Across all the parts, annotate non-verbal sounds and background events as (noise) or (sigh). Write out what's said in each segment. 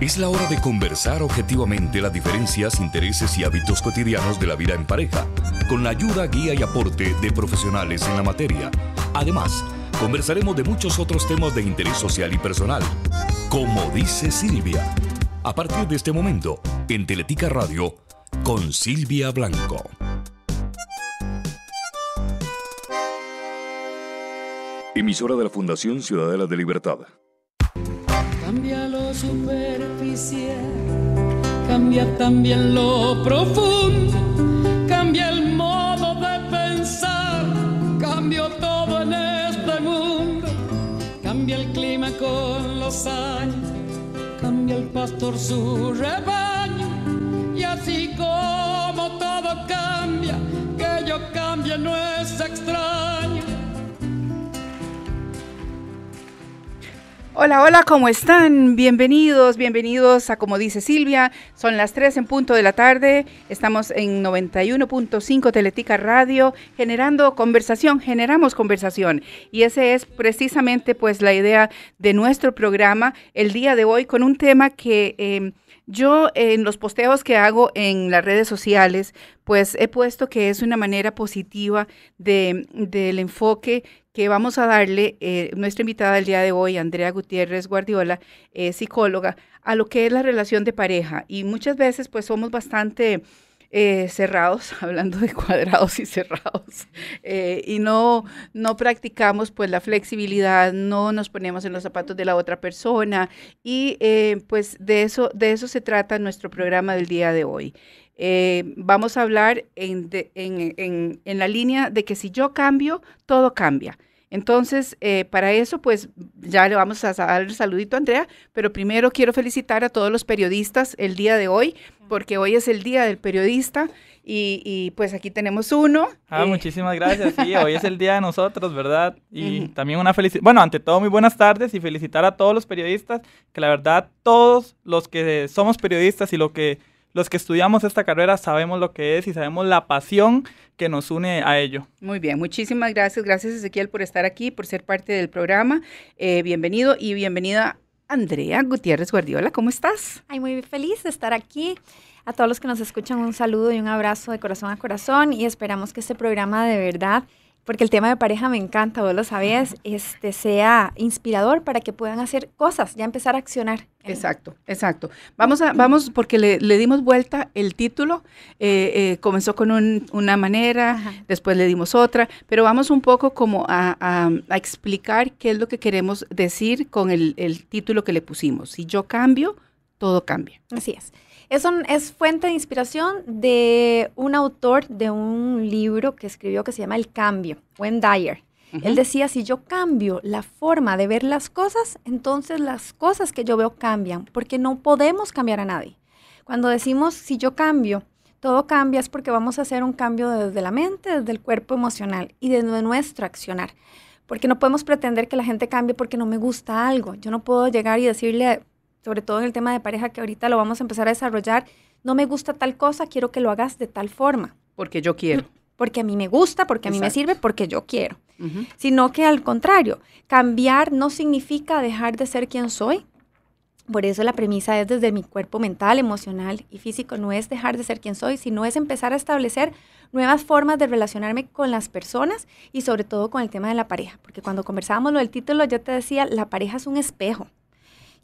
Es la hora de conversar objetivamente las diferencias, intereses y hábitos cotidianos de la vida en pareja, con la ayuda, guía y aporte de profesionales en la materia. Además, conversaremos de muchos otros temas de interés social y personal. Como dice Silvia, a partir de este momento, en Teletica Radio, con Silvia Blanco. Emisora de la Fundación Ciudadela de Libertad cambia también lo profundo, cambia el modo de pensar, cambio todo en este mundo, cambia el clima con los años, cambia el pastor su rebaño, y así como todo cambia, que yo cambie no es extraño Hola, hola, ¿cómo están? Bienvenidos, bienvenidos a como dice Silvia, son las 3 en punto de la tarde, estamos en 91.5 Teletica Radio, generando conversación, generamos conversación y esa es precisamente pues la idea de nuestro programa el día de hoy con un tema que... Eh, yo en los posteos que hago en las redes sociales, pues he puesto que es una manera positiva de, del enfoque que vamos a darle eh, nuestra invitada del día de hoy, Andrea Gutiérrez Guardiola, psicóloga, a lo que es la relación de pareja. Y muchas veces pues somos bastante eh, cerrados, (laughs) hablando de cuadrados y cerrados, eh, y no, no practicamos pues la flexibilidad, no nos ponemos en los zapatos de la otra persona y eh, pues de eso, de eso se trata nuestro programa del día de hoy. vamos a hablar en la línea de que si yo cambio, todo cambia. Entonces, eh, para eso, pues ya le vamos a dar el saludito a Andrea, pero primero quiero felicitar a todos los periodistas el día de hoy, porque hoy es el Día del Periodista y, pues aquí tenemos uno. Ah, eh. muchísimas gracias, sí, hoy es el día de nosotros, ¿verdad? Y también una felicidad, bueno, ante todo muy buenas tardes y felicitar a todos los periodistas, que la verdad todos los que somos periodistas y lo que los que estudiamos esta carrera sabemos lo que es y sabemos la pasión que nos une a ello. Muy bien, muchísimas gracias. Gracias Ezequiel por estar aquí, por ser parte del programa. Eh, bienvenido y bienvenida Andrea Gutiérrez Guardiola. ¿Cómo estás? Ay, muy feliz de estar aquí. A todos los que nos escuchan, un saludo y un abrazo de corazón a corazón y esperamos que este programa de verdad porque el tema de pareja me encanta, vos lo sabías, este, sea inspirador para que puedan hacer cosas, ya empezar a accionar. Exacto, exacto. Vamos a, vamos, porque le, dimos vuelta el título, eh, eh, comenzó con una manera, después le dimos otra, pero vamos un poco como a, explicar qué es lo que queremos decir con el título que le pusimos. Si yo cambio, todo cambia. Así es es fuente de inspiración de un autor de un libro que escribió que se llama El Cambio, Wayne Dyer. Él decía, si yo cambio la forma de ver las cosas, entonces las cosas que yo veo cambian, porque no podemos cambiar a nadie. Cuando decimos, si yo cambio, todo cambia es porque vamos a hacer un cambio desde la mente, desde el cuerpo emocional y desde nuestro accionar. Porque no podemos pretender que la gente cambie porque no me gusta algo. Yo no puedo llegar y decirle sobre todo en el tema de pareja que ahorita lo vamos a empezar a desarrollar, no me gusta tal cosa, quiero que lo hagas de tal forma. Porque yo quiero. Porque a mí me gusta, porque a mí me sirve, porque yo quiero. Sino que al contrario, cambiar no significa dejar de ser quien soy. Por eso la premisa es desde mi cuerpo mental, emocional y físico. No es dejar de ser quien soy, sino es empezar a establecer nuevas formas de relacionarme con las personas y sobre todo con el tema de la pareja. Porque cuando conversábamos lo del título, yo te decía, la pareja es un espejo.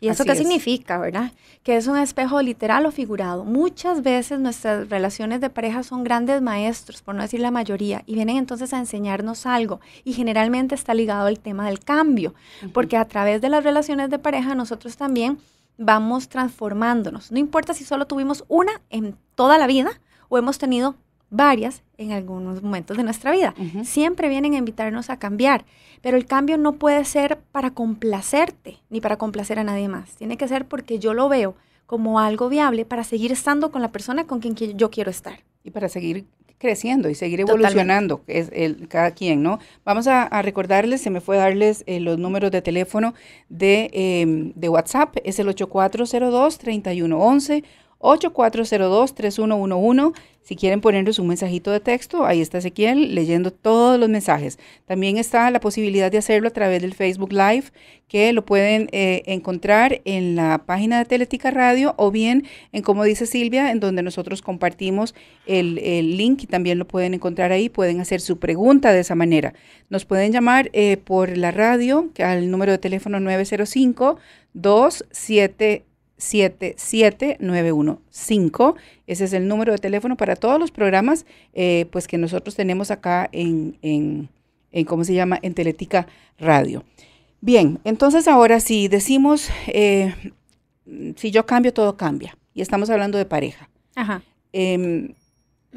¿Y eso qué significa, verdad? Que es un espejo literal o figurado. Muchas veces nuestras relaciones de pareja son grandes maestros, por no decir la mayoría, y vienen entonces a enseñarnos algo. Y generalmente está ligado al tema del cambio, porque a través de las relaciones de pareja nosotros también vamos transformándonos. No importa si solo tuvimos una en toda la vida o hemos tenido varias en algunos momentos de nuestra vida. Siempre vienen a invitarnos a cambiar, pero el cambio no puede ser para complacerte ni para complacer a nadie más. Tiene que ser porque yo lo veo como algo viable para seguir estando con la persona con quien yo quiero estar. Y para seguir creciendo y seguir evolucionando es el, cada quien, ¿no? Vamos a, recordarles, se me fue darles eh, los números de teléfono de, em, de WhatsApp, es el 8402-3111, 8402-3111. Si quieren ponernos un mensajito de texto, ahí está Ezequiel leyendo todos los mensajes. También está la posibilidad de hacerlo a través del Facebook Live, que lo pueden eh, encontrar en la página de Teletica Radio o bien en, como dice Silvia, en donde nosotros compartimos el, link y también lo pueden encontrar ahí. Pueden hacer su pregunta de esa manera. Nos pueden llamar eh, por la radio al número de teléfono 905 270 77915. Ese es el número de teléfono para todos los programas eh, pues que nosotros tenemos acá en, en, ¿cómo se llama?, en Teletica Radio. Bien, entonces ahora si decimos, eh, si yo cambio, todo cambia. Y estamos hablando de pareja. Em,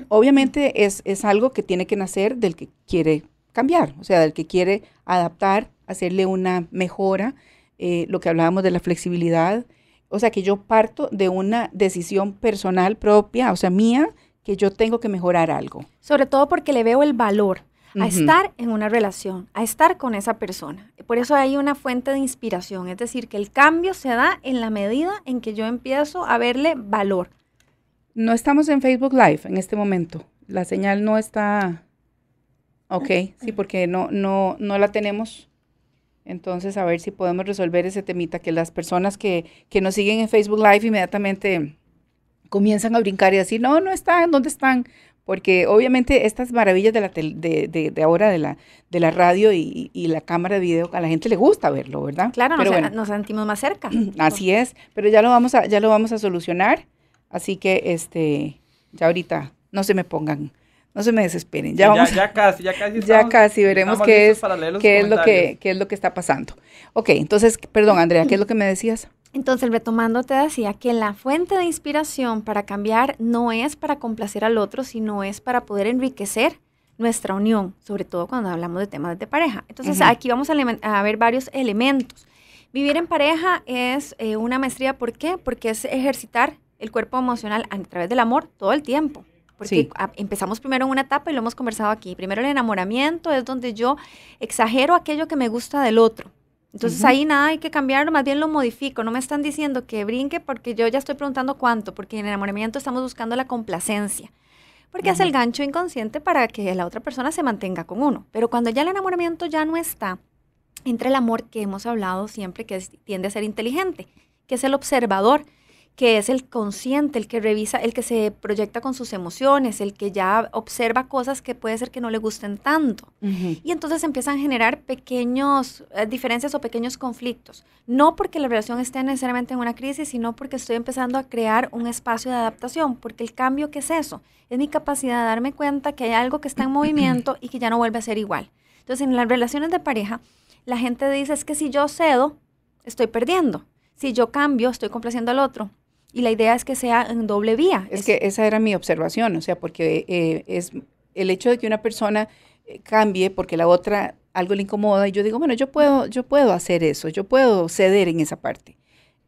obviamente es, es algo que tiene que nacer del que quiere cambiar, o sea, del que quiere adaptar, hacerle una mejora. Eh, lo que hablábamos de la flexibilidad, o sea, que yo parto de una decisión personal propia, o sea, mía, que yo tengo que mejorar algo. Sobre todo porque le veo el valor a estar en una relación, a estar con esa persona. Por eso hay una fuente de inspiración, es decir, que el cambio se da en la medida en que yo empiezo a verle valor. No estamos en Facebook Live en este momento. La señal no está... Ok, sí, porque no, no, no la tenemos entonces, a ver si podemos resolver ese temita, que las personas que, que nos siguen en Facebook Live inmediatamente comienzan a brincar y decir, no, no están, ¿dónde están? Porque obviamente estas maravillas de, la de, de, ahora, de la, de la radio y, la cámara de video, a la gente le gusta verlo, ¿verdad? Claro, nos, nos, sentimos más cerca. (clears throat) Así es, pero ya lo vamos a, ya lo vamos a solucionar. Así que este, ya ahorita no se me pongan no se me desesperen, ya Ya, casi, ya casi. (laughs) Estamos, ya casi, veremos qué es, qué es, lo que, qué es lo que está pasando. Ok, entonces, perdón, Andrea, ¿qué es lo que me decías? Entonces, retomando, te decía que la fuente de inspiración para cambiar no es para complacer al otro, sino es para poder enriquecer nuestra unión, sobre todo cuando hablamos de temas de pareja. Entonces, aquí vamos a, ver varios elementos. Vivir en pareja es eh, una maestría, ¿por qué? Porque es ejercitar el cuerpo emocional a través del amor todo el tiempo. Porque empezamos primero en una etapa y lo hemos conversado aquí. Primero el enamoramiento es donde yo exagero aquello que me gusta del otro. Entonces ahí nada hay que cambiarlo, más bien lo modifico. No me están diciendo que brinque porque yo ya estoy preguntando cuánto, porque en el enamoramiento estamos buscando la complacencia. Porque hace es el gancho inconsciente para que la otra persona se mantenga con uno. Pero cuando ya el enamoramiento ya no está, entre el amor que hemos hablado siempre, que tiende a ser inteligente, que es el observador que es el consciente, el que revisa, el que se proyecta con sus emociones, el que ya observa cosas que puede ser que no le gusten tanto. Y entonces empiezan a generar pequeños eh, diferencias o pequeños conflictos. No porque la relación esté necesariamente en una crisis, sino porque estoy empezando a crear un espacio de adaptación, porque el cambio qué es eso, es mi capacidad de darme cuenta que hay algo que está en (clears throat) movimiento y que ya no vuelve a ser igual. Entonces, en las relaciones de pareja, la gente dice es que si yo cedo, estoy perdiendo. Si yo cambio, estoy complaciendo al otro y la idea es que sea en doble vía. Es, que esa era mi observación, o sea, porque eh, es el hecho de que una persona eh, cambie porque la otra algo le incomoda y yo digo, bueno, yo puedo, yo puedo hacer eso, yo puedo ceder en esa parte.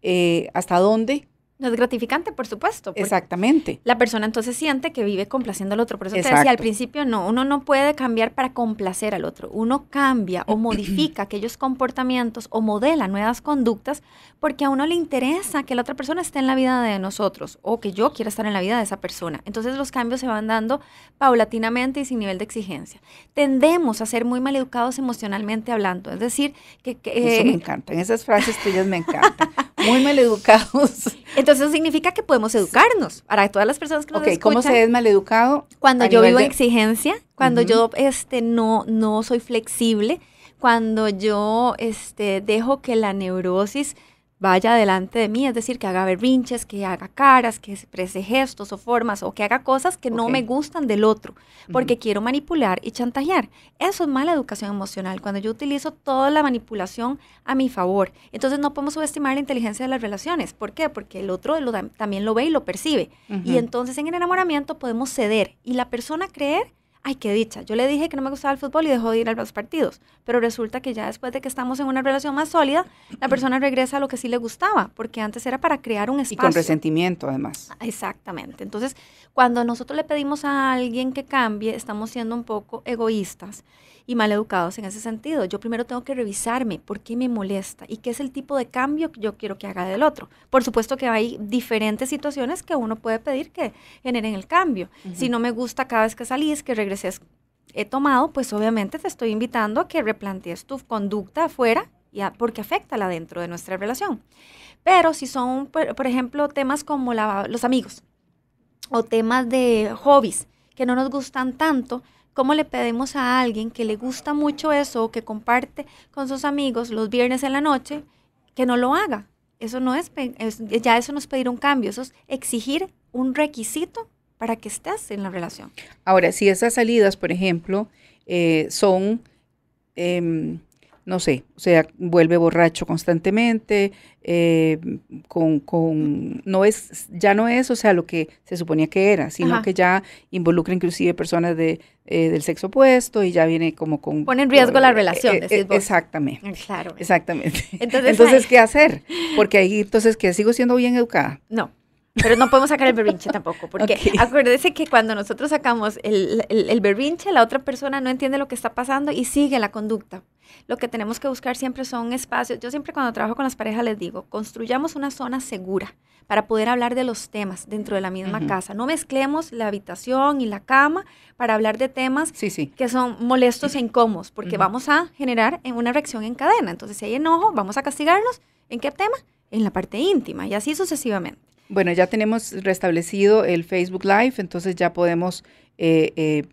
Eh, ¿Hasta dónde? No es gratificante, por supuesto. Exactamente. La persona entonces siente que vive complaciendo al otro. Por eso al principio, no, uno no puede cambiar para complacer al otro. Uno cambia o (clears throat) modifica aquellos comportamientos o modela nuevas conductas porque a uno le interesa que la otra persona esté en la vida de nosotros o que yo quiera estar en la vida de esa persona. Entonces los cambios se van dando paulatinamente y sin nivel de exigencia. Tendemos a ser muy maleducados emocionalmente hablando. Es decir, que... eso eh, me encanta. En esas frases tuyas me encanta (laughs) muy educados. (laughs) Entonces significa que podemos educarnos. Para todas las personas que nos okay, escuchan. ¿Cómo se es educado? Cuando yo vivo exigencia, cuando yo este, no, no soy flexible, cuando yo este, dejo que la neurosis vaya delante de mí, es decir, que haga berrinches, que haga caras, que exprese gestos o formas o que haga cosas que no me gustan del otro, porque quiero manipular y chantajear. Eso es mala educación emocional, cuando yo utilizo toda la manipulación a mi favor. Entonces no podemos subestimar la inteligencia de las relaciones. ¿Por qué? Porque el otro también lo ve y lo percibe. Y entonces en el enamoramiento podemos ceder y la persona creer ay, qué dicha, yo le dije que no me gustaba el fútbol y dejó de ir a los partidos, pero resulta que ya después de que estamos en una relación más sólida, la persona regresa a lo que sí le gustaba, porque antes era para crear un espacio. Y con resentimiento además. Exactamente, entonces cuando nosotros le pedimos a alguien que cambie, estamos siendo un poco egoístas y educados en ese sentido. Yo primero tengo que revisarme por qué me molesta y qué es el tipo de cambio que yo quiero que haga del otro. Por supuesto que hay diferentes situaciones que uno puede pedir que generen el cambio. Si no me gusta cada vez que salís, que regreses he tomado, pues obviamente te estoy invitando a que replantees tu conducta afuera y porque afecta la dentro de nuestra relación. Pero si son, por, ejemplo, temas como la, los amigos o temas de hobbies que no nos gustan tanto, ¿Cómo le pedimos a alguien que le gusta mucho eso que comparte con sus amigos los viernes en la noche que no lo haga? Eso no es, ya eso no es pedir un cambio, eso es exigir un requisito para que estés en la relación. Ahora, si esas salidas, por ejemplo, eh, son em, no sé, o sea, vuelve borracho constantemente, eh, con, con, no es, ya no es, o sea, lo que se suponía que era, sino que ya involucra inclusive personas de, eh, del sexo opuesto y ya viene como con... Pone en riesgo la relación, eh, Exactamente. Mm, claro. Exactamente. Entonces, (laughs) entonces (laughs) ¿qué hacer? Porque ahí, entonces, que sigo siendo bien educada. No. Pero no podemos sacar el berrinche tampoco, porque acuérdense que cuando nosotros sacamos el, berrinche, la otra persona no entiende lo que está pasando y sigue la conducta. Lo que tenemos que buscar siempre son espacios. Yo siempre cuando trabajo con las parejas les digo, construyamos una zona segura para poder hablar de los temas dentro de la misma casa. No mezclemos la habitación y la cama para hablar de temas que son molestos e incómodos, porque vamos a generar una reacción en cadena. Entonces, si hay enojo, vamos a castigarnos, ¿En qué tema? En la parte íntima y así sucesivamente. Bueno, ya tenemos restablecido el Facebook Live, entonces ya podemos eh, eh,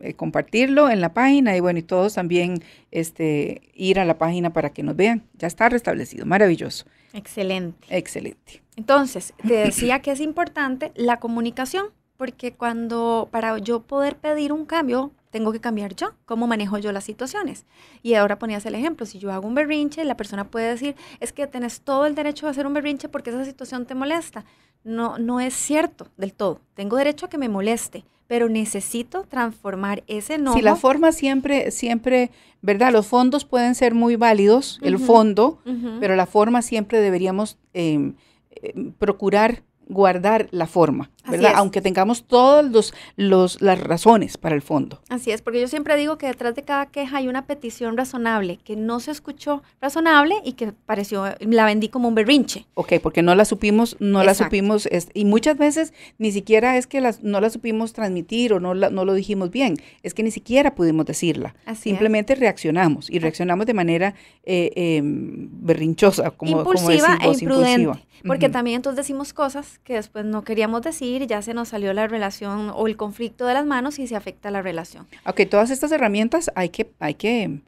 eh, compartirlo en la página y bueno, y todos también este, ir a la página para que nos vean. Ya está restablecido, maravilloso. Excelente. Excelente. Entonces, te decía que es importante la comunicación, porque cuando para yo poder pedir un cambio tengo que cambiar yo, cómo manejo yo las situaciones. Y ahora ponías el ejemplo, si yo hago un berrinche, la persona puede decir, es que tenés todo el derecho a hacer un berrinche porque esa situación te molesta. No, no es cierto del todo. Tengo derecho a que me moleste, pero necesito transformar ese no. Si la forma siempre, siempre, ¿verdad? Los fondos pueden ser muy válidos, el fondo, pero la forma siempre deberíamos em, eh, procurar guardar la forma, ¿verdad? Aunque tengamos todas los, los, las razones para el fondo. Así es, porque yo siempre digo que detrás de cada queja hay una petición razonable, que no se escuchó razonable y que pareció, la vendí como un berrinche. Ok, porque no la supimos, no la supimos, es, y muchas veces ni siquiera es que las, no la supimos transmitir o no, no lo dijimos bien, es que ni siquiera pudimos decirla. Simplemente reaccionamos y ah. reaccionamos de manera eh, em, berrinchosa, como, impulsiva e imprudente, porque también entonces decimos cosas que después no queríamos decir, ya se nos salió la relación o el conflicto de las manos y se afecta la relación. Ok, todas estas herramientas hay que, hay que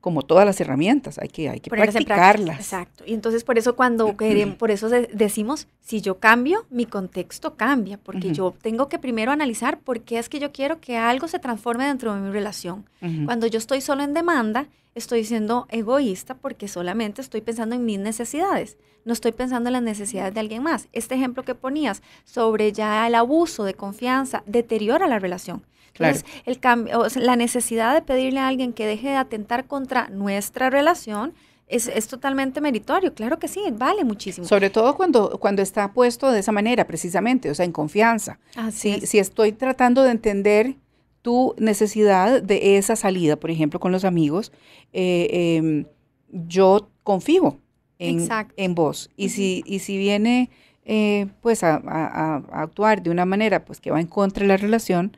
como todas las herramientas, hay que, hay que practicarlas. exacto. Y entonces por eso cuando (clears throat) por eso decimos, si yo cambio, mi contexto cambia, porque yo tengo que primero analizar por qué es que yo quiero que algo se transforme dentro de mi relación. Cuando yo estoy solo en demanda, estoy siendo egoísta porque solamente estoy pensando en mis necesidades, no estoy pensando en las necesidades de alguien más. Este ejemplo que ponías sobre ya el abuso de confianza deteriora la relación. el cambio, la necesidad de pedirle a alguien que deje de atentar contra nuestra relación es, totalmente meritorio, claro que sí, vale muchísimo. Sobre todo cuando, cuando está puesto de esa manera, precisamente, o sea, en confianza. Así si estoy tratando de entender tu necesidad de esa salida, por ejemplo, con los amigos, eh, em, yo confío en, en vos. Y, si, y si viene eh, pues a, a, a, actuar de una manera pues que va en contra de la relación,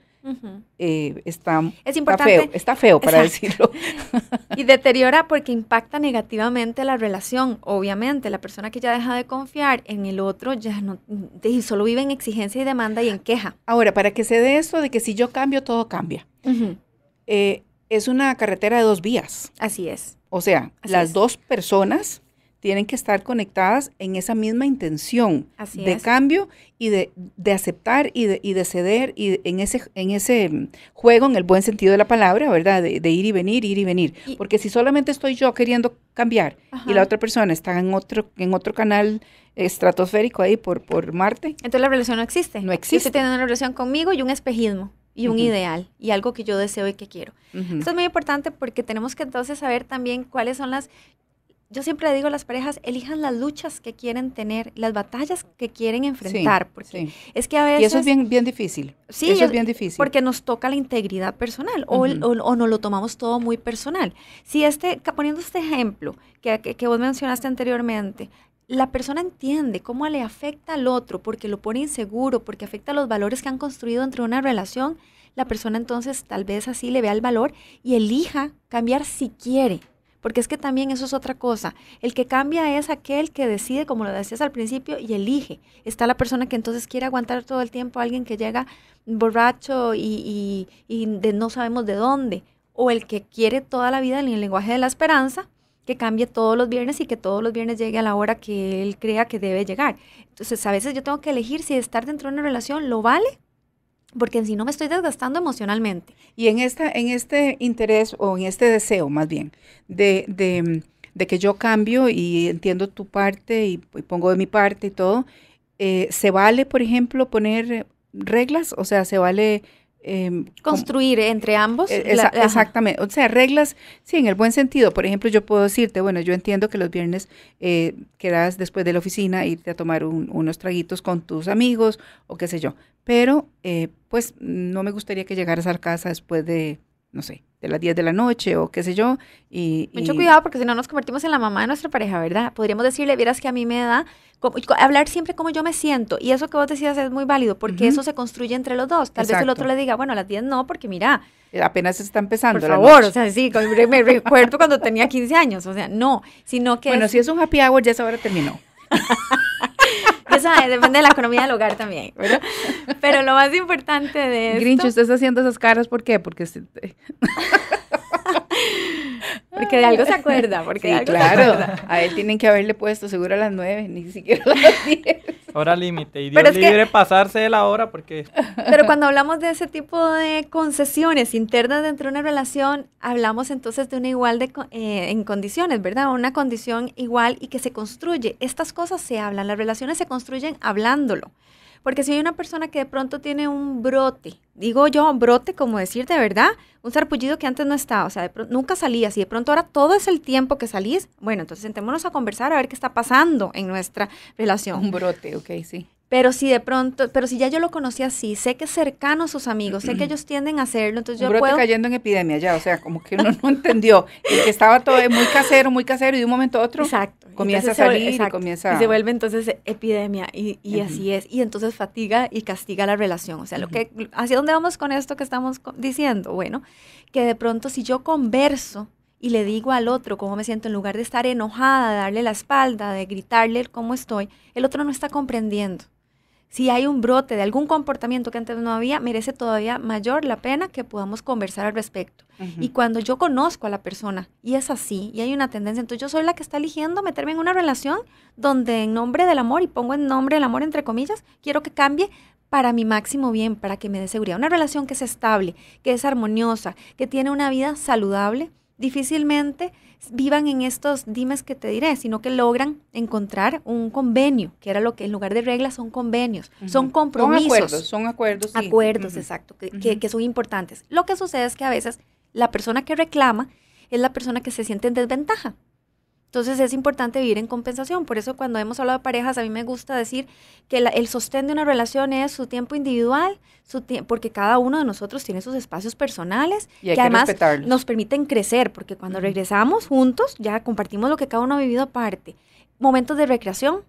eh, está, está feo, está feo para decirlo. (laughs) y deteriora porque impacta negativamente la relación. Obviamente, la persona que ya deja de confiar en el otro ya no, solo vive en exigencia y demanda y en queja. Ahora, para que se dé eso de que si yo cambio, todo cambia. Eh, es una carretera de dos vías. Así es. O sea, las dos personas tienen que estar conectadas en esa misma intención de cambio y de, aceptar y de, ceder y en, ese, en ese mm, juego, en el buen sentido de la palabra, ¿verdad? De, ir y venir, ir y venir. Porque si solamente estoy yo queriendo cambiar y la otra persona está en otro, en otro canal estratosférico ahí por, por Marte. Entonces la relación no existe. No existe. Yo estoy una relación conmigo y un espejismo y un ideal y algo que yo deseo y que quiero. Esto es muy importante porque tenemos que entonces saber también cuáles son las yo siempre digo a las parejas, elijan las luchas que quieren tener, las batallas que quieren enfrentar, porque es que a Y eso es bien, bien difícil. Sí, es bien difícil. Porque nos toca la integridad personal o, o, nos lo tomamos todo muy personal. Si este, poniendo este ejemplo que, vos mencionaste anteriormente, la persona entiende cómo le afecta al otro, porque lo pone inseguro, porque afecta los valores que han construido entre una relación, la persona entonces tal vez así le vea el valor y elija cambiar si quiere porque es que también eso es otra cosa. El que cambia es aquel que decide, como lo decías al principio, y elige. Está la persona que entonces quiere aguantar todo el tiempo a alguien que llega borracho y, no sabemos de dónde, o el que quiere toda la vida en el lenguaje de la esperanza, que cambie todos los viernes y que todos los viernes llegue a la hora que él crea que debe llegar. Entonces, a veces yo tengo que elegir si estar dentro de una relación lo vale porque si no me estoy desgastando emocionalmente. Y en, esta, en este interés o en este deseo más bien de, de, que yo cambio y entiendo tu parte y, pongo de mi parte y todo, eh, ¿se vale, por ejemplo, poner reglas? O sea, ¿se vale Em, Construir eh, entre ambos. E-, exactamente. O sea, reglas, sí, en el buen sentido. Por ejemplo, yo puedo decirte, bueno, yo entiendo que los viernes eh, quedas después de la oficina, irte a tomar unos traguitos con tus amigos o qué sé yo. Pero, eh, pues, no me gustaría que llegaras a casa después de no sé, de las 10 de la noche o qué sé yo. Y, Mucho cuidado porque si no nos convertimos en la mamá de nuestra pareja, ¿verdad? Podríamos decirle, vieras que a mí me da, hablar siempre como yo me siento. Y eso que vos decías es muy válido porque eso se construye entre los dos. Tal vez el otro le diga, bueno, a las 10 no, porque mira. Eh, apenas se está empezando. Por favor, o sea, sí, me recuerdo cuando tenía 15 años, o sea, no, sino que... Bueno, si es un happy hour, ya esa hora terminó. (laughs) Eso depende de la economía del hogar también, ¿verdad? Pero lo más importante de esto... Grinch, usted está haciendo esas caras, ¿por qué? Porque... (laughs) Porque de algo se acuerda, porque claro. A él tienen que haberle puesto seguro a las nueve, ni siquiera a las 10. (laughs) Hora límite, y Dios libre pasarse de la hora porque... Pero cuando hablamos de ese tipo de concesiones internas dentro de una relación, hablamos entonces de una igual de, eh, en condiciones, ¿verdad? Una condición igual y que se construye. Estas cosas se hablan, las relaciones se construyen hablándolo. Porque si hay una persona que de pronto tiene un brote, digo yo, un brote, como decir de verdad, un sarpullido que antes no estaba, o sea, nunca salías y de pronto ahora todo es el tiempo que salís, bueno, entonces sentémonos a conversar a ver qué está pasando en nuestra relación. Un brote, ok, sí. Pero si de pronto, pero si ya yo lo conocí así, sé que es cercano a sus amigos, sé que (clears throat) ellos tienden a hacerlo, entonces un brote cayendo en epidemia ya, o sea, como que uno (laughs) no entendió, y que estaba todo muy casero, muy casero, y de un momento a otro exacto. comienza a salir y comienza... Y se vuelve entonces epidemia, y, y así es, y entonces fatiga y castiga la relación, o sea, lo que, ¿hacia dónde vamos con esto que estamos diciendo? Bueno, que de pronto si yo converso y le digo al otro cómo me siento, en lugar de estar enojada, de darle la espalda, de gritarle cómo estoy, el otro no está comprendiendo si hay un brote de algún comportamiento que antes no había, merece todavía mayor la pena que podamos conversar al respecto. Y cuando yo conozco a la persona y es así, y hay una tendencia, entonces yo soy la que está eligiendo meterme en una relación donde en nombre del amor, y pongo en nombre del amor entre comillas, quiero que cambie para mi máximo bien, para que me dé seguridad. Una relación que es estable, que es armoniosa, que tiene una vida saludable, difícilmente vivan en estos dimes que te diré, sino que logran encontrar un convenio, que era lo que en lugar de reglas son convenios, son compromisos. Son acuerdos, son acuerdos. Acuerdos, exacto, que, que, son importantes. Lo que sucede es que a veces la persona que reclama es la persona que se siente en desventaja, entonces es importante vivir en compensación. Por eso cuando hemos hablado de parejas, a mí me gusta decir que el sostén de una relación es su tiempo individual, su porque cada uno de nosotros tiene sus espacios personales y que, además nos permiten crecer, porque cuando regresamos juntos ya compartimos lo que cada uno ha vivido aparte. Momentos de recreación,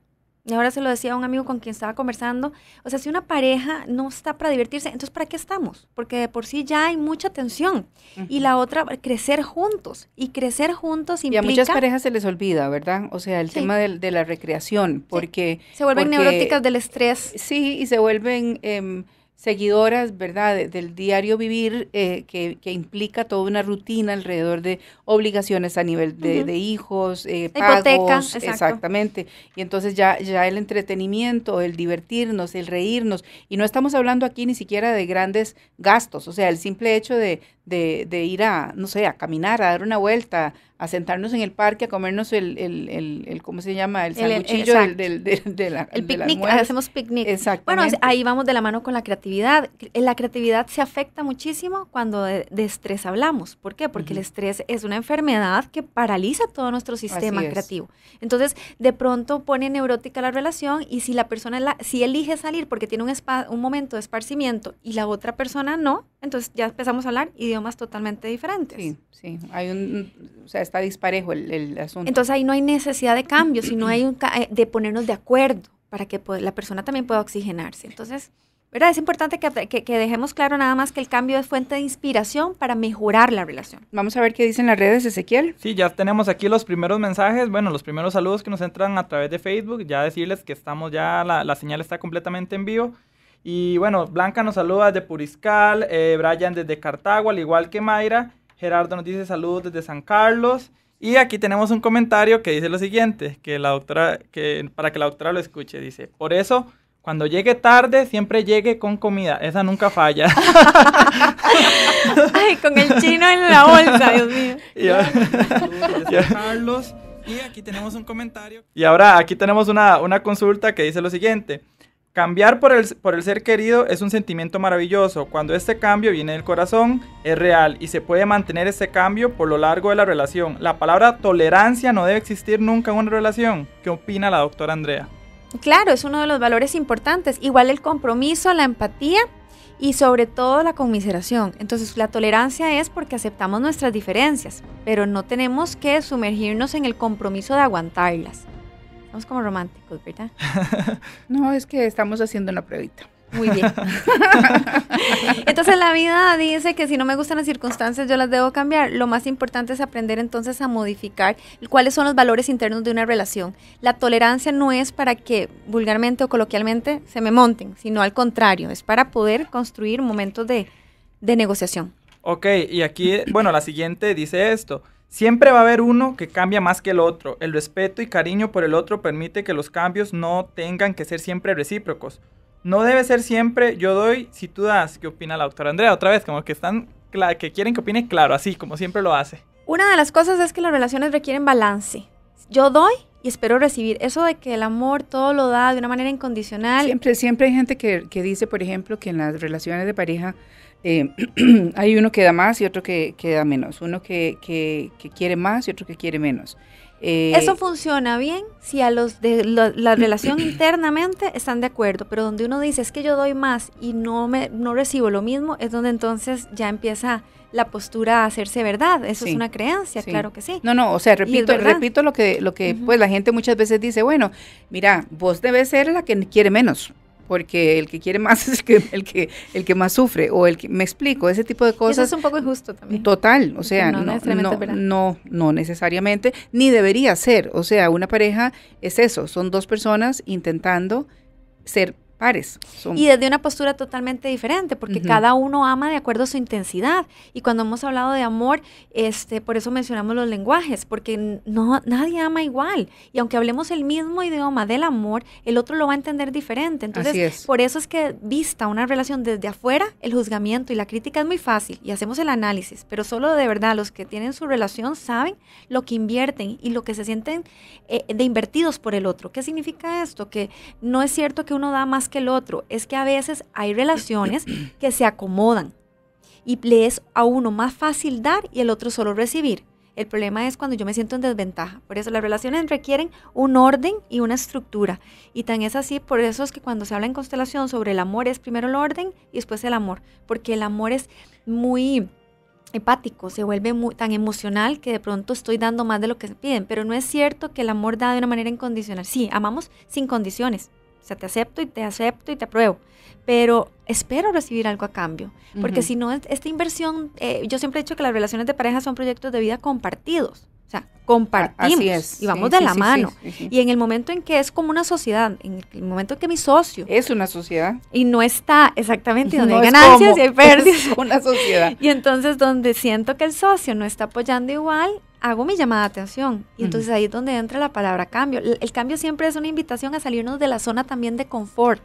y ahora se lo decía a un amigo con quien estaba conversando. O sea, si una pareja no está para divertirse, entonces ¿para qué estamos? Porque de por sí ya hay mucha tensión. Y la otra, crecer juntos. Y crecer juntos implica... Y a muchas parejas se les olvida, ¿verdad? O sea, el tema de, la recreación, porque... Se vuelven neuróticas del estrés. Sí, y se vuelven... Em, seguidoras, ¿verdad?, del diario vivir eh, que, que, implica toda una rutina alrededor de obligaciones a nivel de, de hijos, eh, pagos, exactamente. Y entonces ya, ya el entretenimiento, el divertirnos, el reírnos, y no estamos hablando aquí ni siquiera de grandes gastos, o sea, el simple hecho de, de, de ir a, no sé, a caminar, a dar una vuelta, a sentarnos en el parque a comernos el, el, el, ¿cómo se llama? El sanguchillo del, del, de la, El picnic, hacemos picnic. exacto. Bueno, ahí vamos de la mano con la creatividad. La creatividad se afecta muchísimo cuando de, estrés hablamos. ¿Por qué? Porque el estrés es una enfermedad que paraliza todo nuestro sistema creativo. Entonces, de pronto pone neurótica la relación y si la persona, si elige salir porque tiene un, spa, un momento de esparcimiento y la otra persona no, entonces ya empezamos a hablar idiomas totalmente diferentes. Sí, sí. Hay un, o sea, está disparejo el, asunto. Entonces ahí no hay necesidad de cambio, sino hay un, eh, de ponernos de acuerdo para que la persona también pueda oxigenarse. Entonces, ¿verdad? Es importante que, dejemos claro nada más que el cambio es fuente de inspiración para mejorar la relación. Vamos a ver qué dicen las redes, Ezequiel. Sí, ya tenemos aquí los primeros mensajes, bueno, los primeros saludos que nos entran a través de Facebook. Ya decirles que estamos ya, la, señal está completamente en vivo. Y bueno, Blanca nos saluda desde Puriscal, eh, Brian desde Cartago, al igual que Mayra. Gerardo nos dice saludos desde San Carlos. Y aquí tenemos un comentario que dice lo siguiente, que la doctora, que para que la doctora lo escuche, dice, por eso cuando llegue tarde, siempre llegue con comida. Esa nunca falla. (laughs) (laughs) Ay, con el chino en la bolsa, Dios mío. (laughs) Y ahora, y aquí tenemos un comentario. Y ahora aquí tenemos una, una consulta que dice lo siguiente. Cambiar por el, ser querido es un sentimiento maravilloso. Cuando este cambio viene del corazón, es real y se puede mantener este cambio por lo largo de la relación. La palabra tolerancia no debe existir nunca en una relación. ¿Qué opina la doctora Andrea? Claro, es uno de los valores importantes. Igual el compromiso, la empatía y sobre todo la conmiseración. Entonces la tolerancia es porque aceptamos nuestras diferencias, pero no tenemos que sumergirnos en el compromiso de aguantarlas como románticos, ¿verdad? (laughs) no, es que estamos haciendo una pruebita. Muy bien. (laughs) entonces la vida dice que si no me gustan las circunstancias, yo las debo cambiar. Lo más importante es aprender entonces a modificar cuáles son los valores internos de una relación. La tolerancia no es para que vulgarmente o coloquialmente se me monten, sino al contrario, es para poder construir momentos de negociación. Ok, y aquí, bueno, la siguiente dice esto. Siempre va a haber uno que cambia más que el otro. El respeto y cariño por el otro permite que los cambios no tengan que ser siempre recíprocos. No debe ser siempre yo doy si tú das. ¿Qué opina la doctora Andrea? Otra vez, como que están que quieren que opine claro, así como siempre lo hace. Una de las cosas es que las relaciones requieren balance. Yo doy y espero recibir. Eso de que el amor todo lo da de una manera incondicional. Siempre, siempre hay gente que, que dice, por ejemplo, que en las relaciones de pareja eh, (clears throat) hay uno que da más y otro que, da menos, uno que, quiere más y otro que quiere menos. Eh, Eso funciona bien si a los de la, (clears throat) relación internamente están de acuerdo, pero donde uno dice es que yo doy más y no me no recibo lo mismo, es donde entonces ya empieza la postura a hacerse verdad. Eso es una creencia, claro que sí. No, no, o sea, repito, repito lo que lo que pues la gente muchas veces dice, bueno, mira, vos debes ser la que quiere menos porque el que quiere más (laughs) es el que, el que, el que más sufre, o el que, me explico, ese tipo de cosas. eso es un poco injusto también. Total, o sea, no, no, no, no necesariamente, ni debería ser, o sea, una pareja es eso, son dos personas intentando ser pares. Y desde una postura totalmente diferente, porque cada uno ama de acuerdo a su intensidad. Y cuando hemos hablado de amor, este, por eso mencionamos los lenguajes, porque no, nadie ama igual. Y aunque hablemos el mismo idioma del amor, el otro lo va a entender diferente. Entonces, por eso es que vista una relación desde afuera, el juzgamiento y la crítica es muy fácil y hacemos el análisis, pero solo de verdad los que tienen su relación saben lo que invierten y lo que se sienten eh, de invertidos por el otro. ¿Qué significa esto? Que no es cierto que uno da más que el otro, es que a veces hay (clears throat) relaciones que se acomodan y le es a uno más fácil dar y el otro solo recibir. El problema es cuando yo me siento en desventaja. Por eso las relaciones requieren un orden y una estructura. Y tan es así, por eso es que cuando se habla en constelación sobre el amor es primero el orden y después el amor. Porque el amor es muy hepático, se vuelve tan emocional que de pronto estoy dando más de lo que se piden. Pero no es cierto que el amor da de una manera incondicional. Sí, amamos sin condiciones. O sea, te acepto y te acepto y te apruebo. Pero espero recibir algo a cambio. Porque si no, esta inversión, eh, yo siempre he dicho que las relaciones de pareja son proyectos de vida compartidos. O sea, compartimos y vamos de la mano. Y en el momento en que es como una sociedad, en el momento en que mi socio... Es una sociedad. Y no está exactamente (laughs) donde hay ganancias y hay pérdidas. (laughs) Es una sociedad. (laughs) Y entonces donde siento que el socio no está apoyando igual, hago mi llamada de atención. Y entonces ahí es donde entra la palabra cambio. El, cambio siempre es una invitación a salirnos de la zona también de confort,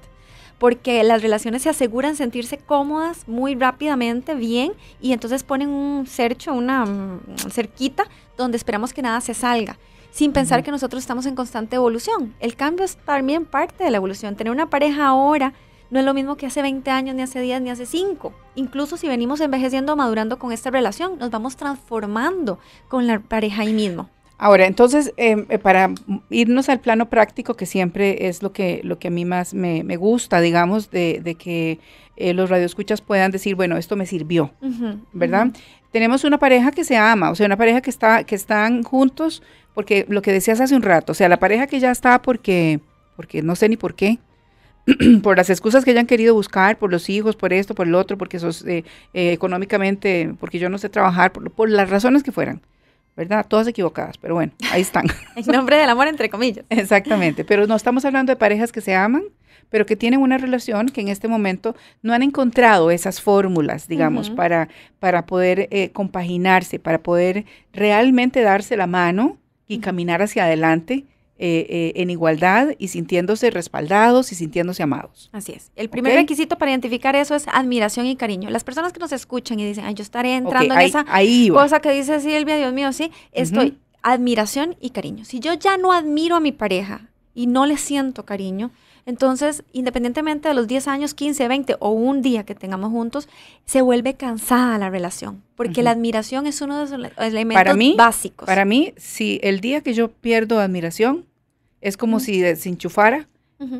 porque las relaciones se aseguran sentirse cómodas muy rápidamente, bien, y entonces ponen un cercho, una mm, cerquita, donde esperamos que nada se salga sin pensar que nosotros estamos en constante evolución. El cambio es también parte de la evolución. Tener una pareja ahora no es lo mismo que hace 20 años, ni hace 10, ni hace 5. Incluso si venimos envejeciendo madurando con esta relación, nos vamos transformando con la pareja ahí mismo. Ahora, entonces, em, eh, para irnos al plano práctico, que siempre es lo que, lo que a mí más me, gusta, digamos, de, que eh, los radioescuchas puedan decir, bueno, esto me sirvió, ¿verdad? Tenemos una pareja que se ama, o sea, una pareja que, está, que están juntos, porque lo que decías hace un rato, o sea, la pareja que ya está porque, porque no sé ni por qué, (clears throat) por las excusas que hayan querido buscar, por los hijos, por esto, por el otro, porque sos, eh, eh, económicamente, porque yo no sé trabajar, por, las razones que fueran, ¿verdad? Todas equivocadas, pero bueno, ahí están. (laughs) en nombre del amor, entre comillas. (laughs) Exactamente, pero no estamos hablando de parejas que se aman, pero que tienen una relación que en este momento no han encontrado esas fórmulas, digamos, para, para poder eh, compaginarse, para poder realmente darse la mano y caminar hacia adelante eh, eh, en igualdad y sintiéndose respaldados y sintiéndose amados. Así es. El primer requisito para identificar eso es admiración y cariño. Las personas que nos escuchan y dicen, ay, yo estaré entrando en esa cosa que dice Silvia, Dios mío, sí, estoy. Admiración y cariño. Si yo ya no admiro a mi pareja y no le siento cariño, entonces, independientemente de los 10 años, 15, 20 o un día que tengamos juntos, se vuelve cansada la relación, porque la admiración es uno de los elementos para mí, básicos. Para mí, si el día que yo pierdo admiración, es como si se enchufara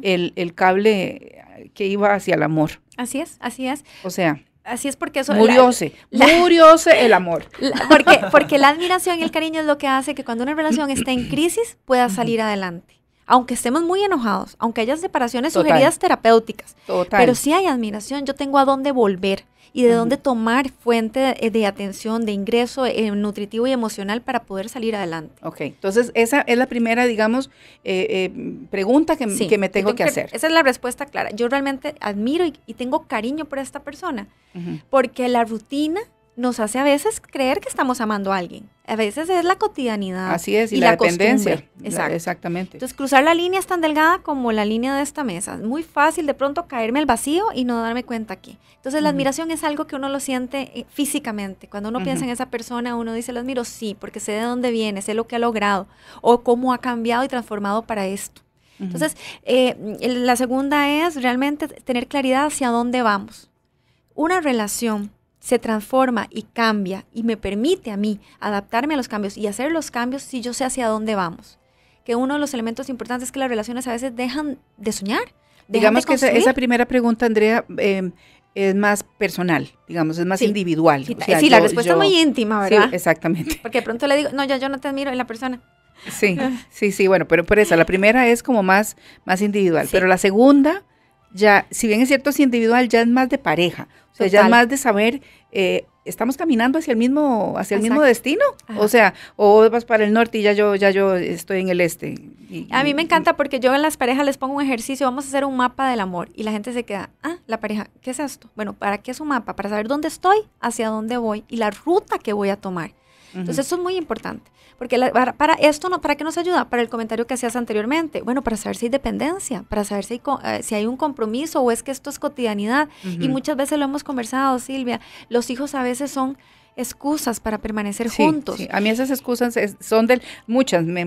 el, cable que iba hacia el amor. Así es, así es. O sea. Así es porque eso... Murióse, murióse el amor. (laughs) porque, porque la admiración y el cariño es lo que hace que cuando una relación está en crisis pueda salir adelante aunque estemos muy enojados, aunque haya separaciones sugeridas terapéuticas, pero si hay admiración, yo tengo a dónde volver, y de dónde tomar fuente eh, de atención, de ingreso eh, nutritivo y emocional para poder salir adelante. Ok, entonces esa es la primera, digamos, eh, pregunta que, me tengo, que, hacer. Esa es la respuesta clara. Yo realmente admiro y, tengo cariño por esta persona, porque la rutina nos hace a veces creer que estamos amando a alguien. A veces es la cotidianidad. Así es, y, la, tendencia, exactamente. Entonces, cruzar la línea es tan delgada como la línea de esta mesa. Es muy fácil de pronto caerme al vacío y no darme cuenta aquí. Entonces, la admiración es algo que uno lo siente eh, físicamente. Cuando uno piensa en esa persona, uno dice, lo admiro, sí, porque sé de dónde viene, sé lo que ha logrado o cómo ha cambiado y transformado para esto. Entonces, eh, la segunda es realmente tener claridad hacia dónde vamos. Una relación se transforma y cambia y me permite a mí adaptarme a los cambios y hacer los cambios si yo sé hacia dónde vamos. Que uno de los elementos importantes es que las relaciones a veces dejan de soñar. Digamos que esa, primera pregunta, Andrea, em, es más personal, digamos, es más individual. Sí, la respuesta es muy íntima, ¿verdad? Sí, exactamente. Porque pronto le digo, no, ya yo no te admiro en la persona. Sí, sí, sí, bueno, pero por eso, la primera es como más, más individual, pero la segunda ya, si bien es cierto, es individual, ya es más de pareja. O sea, ya es más de saber, eh, estamos caminando hacia el mismo, hacia el mismo destino. O sea, o vas para el norte y ya yo, ya yo estoy en el este. a mí me encanta porque yo en las parejas les pongo un ejercicio, vamos a hacer un mapa del amor. Y la gente se queda, ah, la pareja, ¿qué es esto? Bueno, ¿para qué es un mapa? Para saber dónde estoy, hacia dónde voy y la ruta que voy a tomar. Entonces, eso es muy importante. Porque para, esto, no, ¿para qué nos ayuda? Para el comentario que hacías anteriormente. Bueno, para saber si hay dependencia, para saber si hay, eh, un compromiso o es que esto es cotidianidad. Y muchas veces lo hemos conversado, Silvia. Los hijos a veces son excusas para permanecer juntos. A mí esas excusas son de muchas, me,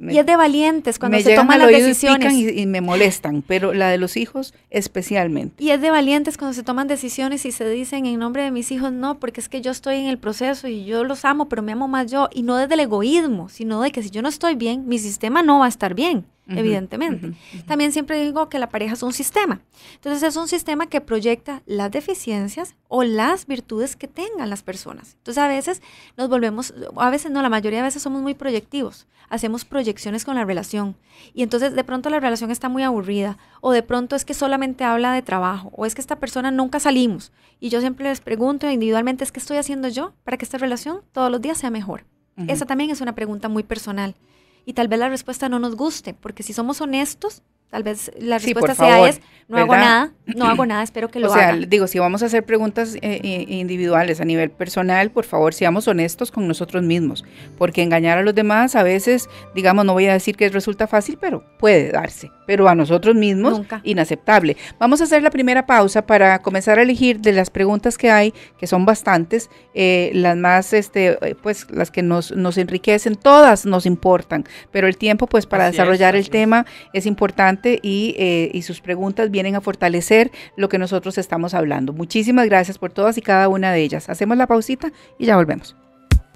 y es de valientes cuando se toman las decisiones. Y, y, me molestan, pero la de los hijos especialmente. Y es de valientes cuando se toman decisiones y se dicen en nombre de mis hijos, no, porque es que yo estoy en el proceso y yo los amo, pero me amo más yo, y no desde el egoísmo, sino de que si yo no estoy bien, mi sistema no va a estar bien evidentemente. También siempre digo que la pareja es un sistema. Entonces es un sistema que proyecta las deficiencias o las virtudes que tengan las personas. Entonces a veces nos volvemos, a veces no, la mayoría de veces somos muy proyectivos, hacemos proyecciones con la relación y entonces de pronto la relación está muy aburrida o de pronto es que solamente habla de trabajo o es que esta persona nunca salimos y yo siempre les pregunto individualmente es que estoy haciendo yo para que esta relación todos los días sea mejor. Esa también es una pregunta muy personal y tal vez la respuesta no nos guste, porque si somos honestos, Tal vez la respuesta sea es, no hago nada, no hago (clears throat) nada, espero que lo haga. O sea, digo, si vamos a hacer preguntas eh, individuales a nivel personal, por favor, seamos honestos con nosotros mismos, porque engañar a los demás a veces, digamos, no voy a decir que resulta fácil, pero puede darse, pero a nosotros mismos, inaceptable. Vamos a hacer la primera pausa para comenzar a elegir de las preguntas que hay, que son bastantes, eh, las más, este, eh, pues, las que nos, nos enriquecen, todas nos importan, pero el tiempo, pues, para desarrollar el tema es importante y, eh, y sus preguntas vienen a fortalecer lo que nosotros estamos hablando. Muchísimas gracias por todas y cada una de ellas. Hacemos la pausita y ya volvemos.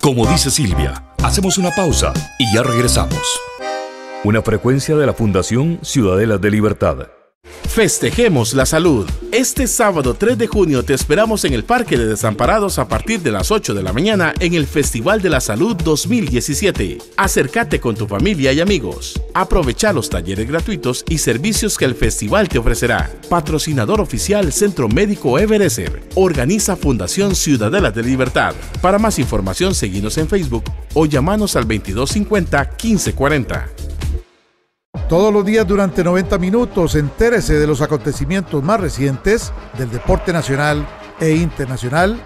Como dice Silvia, hacemos una pausa y ya regresamos. Una frecuencia de la Fundación Ciudadela de Libertad. Festejemos la salud. Este sábado 3 de junio te esperamos en el Parque de Desamparados a partir de las 8 de la mañana en el Festival de la Salud 2017. Acércate con tu familia y amigos. Aprovecha los talleres gratuitos y servicios que el festival te ofrecerá. Patrocinador oficial Centro Médico Everest. Organiza Fundación Ciudadela de Libertad. Para más información, seguinos en Facebook o llamanos al 2250 1540. Todos los días durante 90 minutos entérese de los acontecimientos más recientes del deporte nacional e internacional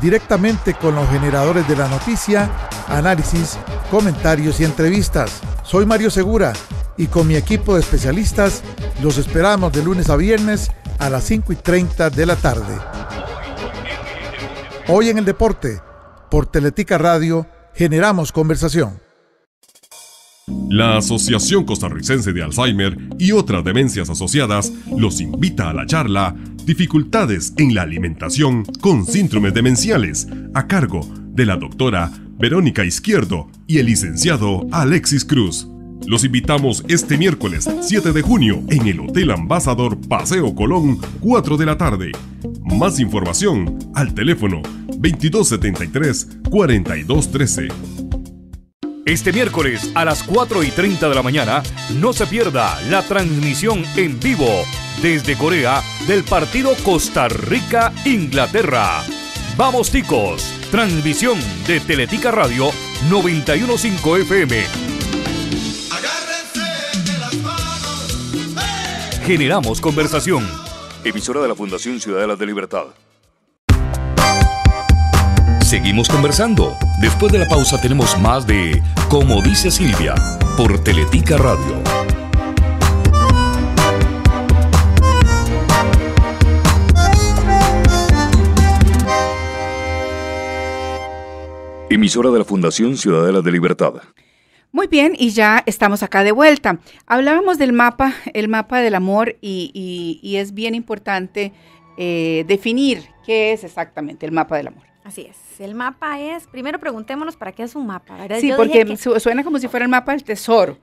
directamente con los generadores de la noticia, análisis, comentarios y entrevistas. Soy Mario Segura y con mi equipo de especialistas los esperamos de lunes a viernes a las 5 y 30 de la tarde. Hoy en el deporte, por Teletica Radio, generamos conversación. La Asociación Costarricense de Alzheimer y otras demencias asociadas los invita a la charla Dificultades en la alimentación con síndromes demenciales, a cargo de la doctora Verónica Izquierdo y el licenciado Alexis Cruz. Los invitamos este miércoles 7 de junio en el Hotel Ambassador Paseo Colón, 4 de la tarde. Más información al teléfono 2273 4213. Este miércoles a las 4 y 30 de la mañana, no se pierda la transmisión en vivo desde Corea del partido Costa Rica-Inglaterra. Vamos ticos, transmisión de Teletica Radio 915 FM. ¡Eh! Generamos conversación. Emisora de la Fundación Ciudadela de Libertad seguimos conversando. Después de la pausa tenemos más de Como dice Silvia por Teletica Radio. Emisora de la Fundación Ciudadela de Libertad. Muy bien, y ya estamos acá de vuelta. Hablábamos del mapa, el mapa del amor, y, es bien importante eh, definir qué es exactamente el mapa del amor. Así es. El mapa es, primero preguntémonos para qué es un mapa, Sí, porque suena como si fuera el mapa del tesoro.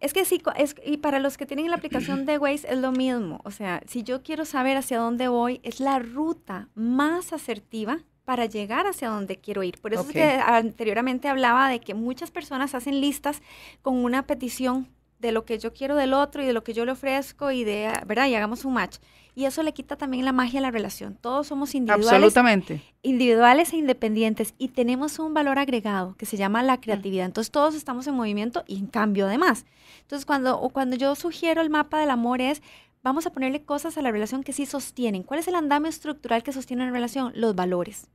Es que sí, es, y para los que tienen la aplicación de Waze es lo mismo. O sea, si yo quiero saber hacia dónde voy, es la ruta más asertiva para llegar hacia donde quiero ir. Por eso es que anteriormente hablaba de que muchas personas hacen listas con una petición de lo que yo quiero del otro y de lo que yo le ofrezco y de, ¿verdad? Y hagamos un match. Y eso le quita también la magia a la relación. Todos somos individuales. Absolutamente. Individuales e independientes y tenemos un valor agregado que se llama la mm. creatividad. Entonces todos estamos en movimiento y en cambio además. Entonces cuando, cuando yo sugiero el mapa del amor es, vamos a ponerle cosas a la relación que sí sostienen. ¿Cuál es el andamio estructural que sostiene la relación? Los valores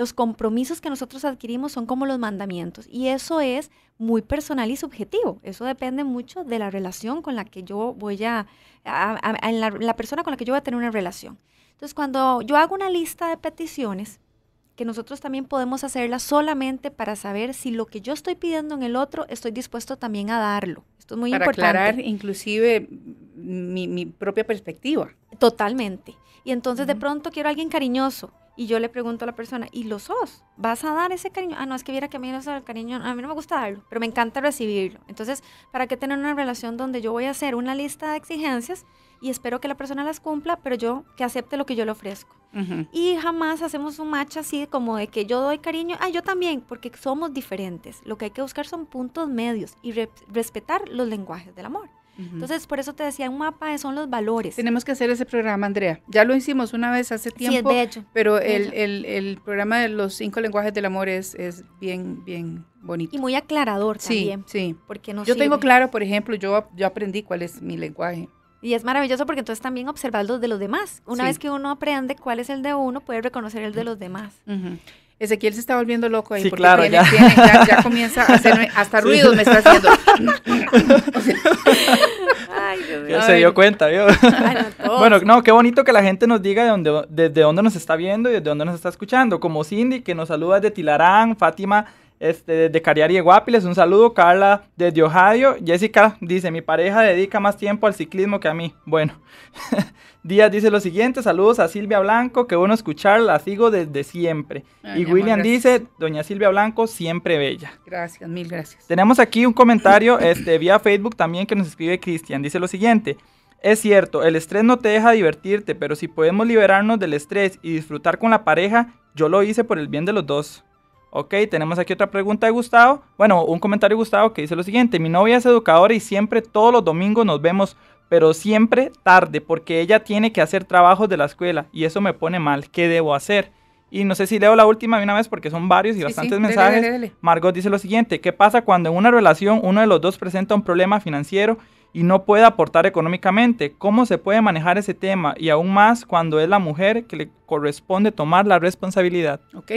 los compromisos que nosotros adquirimos son como los mandamientos y eso es muy personal y subjetivo. Eso depende mucho de la relación con la que yo voy a, la, persona con la que yo voy a tener una relación. Entonces, cuando yo hago una lista de peticiones, que nosotros también podemos hacerla solamente para saber si lo que yo estoy pidiendo en el otro estoy dispuesto también a darlo. Esto es muy importante. Para aclarar inclusive mi, propia perspectiva. Totalmente. Y entonces de pronto quiero a alguien cariñoso y yo le pregunto a la persona, ¿y lo sos? ¿Vas a dar ese cariño? Ah, no, es que viera que a mí no el cariño, a mí no me gusta darlo, pero me encanta recibirlo. Entonces, ¿para qué tener una relación donde yo voy a hacer una lista de exigencias y espero que la persona las cumpla, pero yo que acepte lo que yo le ofrezco? Y jamás hacemos un match así como de que yo doy cariño, ah, yo también, porque somos diferentes. Lo que hay que buscar son puntos medios y respetar los lenguajes del amor. Entonces, por eso te decía, un mapa son los valores. Tenemos que hacer ese programa, Andrea. Ya lo hicimos una vez hace tiempo. Sí, de hecho. Pero el, El, el, programa de los cinco lenguajes del amor es, es bien, bien bonito. Y muy aclarador sí, también. Sí, Porque no yo tengo claro, por ejemplo, yo, yo aprendí cuál es mi lenguaje. Y es maravilloso porque entonces también observar los de los demás. Una vez que uno aprende cuál es el de uno, puede reconocer el de los demás. Uh Ezequiel se está volviendo loco ahí. porque ya. comienza a hacerme, (laughs) hasta ruidos me está haciendo. ay, se dio cuenta, yo. bueno, no, qué bonito que la gente nos diga de dónde, desde dónde nos está viendo y desde dónde nos está escuchando. Como Cindy, que nos saluda de Tilarán, Fátima este, desde Cariari y Guapiles, un saludo. Carla desde Ohio. Jessica dice: Mi pareja dedica más tiempo al ciclismo que a mí. Bueno, (laughs) Díaz dice lo siguiente: Saludos a Silvia Blanco, que bueno escucharla, sigo desde siempre. y William dice: Doña Silvia Blanco, siempre bella. Gracias, mil gracias. Tenemos aquí un comentario (coughs) este, vía Facebook también que nos escribe Cristian. Dice lo siguiente. Es cierto, el estrés no te deja divertirte, pero si podemos liberarnos del estrés y disfrutar con la pareja, yo lo hice por el bien de los dos. Ok, tenemos aquí otra pregunta de Gustavo. Bueno, un comentario de Gustavo que dice lo siguiente. Mi novia es educadora y siempre todos los domingos nos vemos, pero siempre tarde porque ella tiene que hacer trabajos de la escuela y eso me pone mal. ¿Qué debo hacer? Y no sé si leo la última de una vez porque son varios y bastantes mensajes. Margot dice lo siguiente, ¿qué pasa cuando en una relación uno de los dos presenta un problema financiero y no puede aportar económicamente? ¿Cómo se puede manejar ese tema? Y aún más cuando es la mujer que le corresponde tomar la responsabilidad. Ok,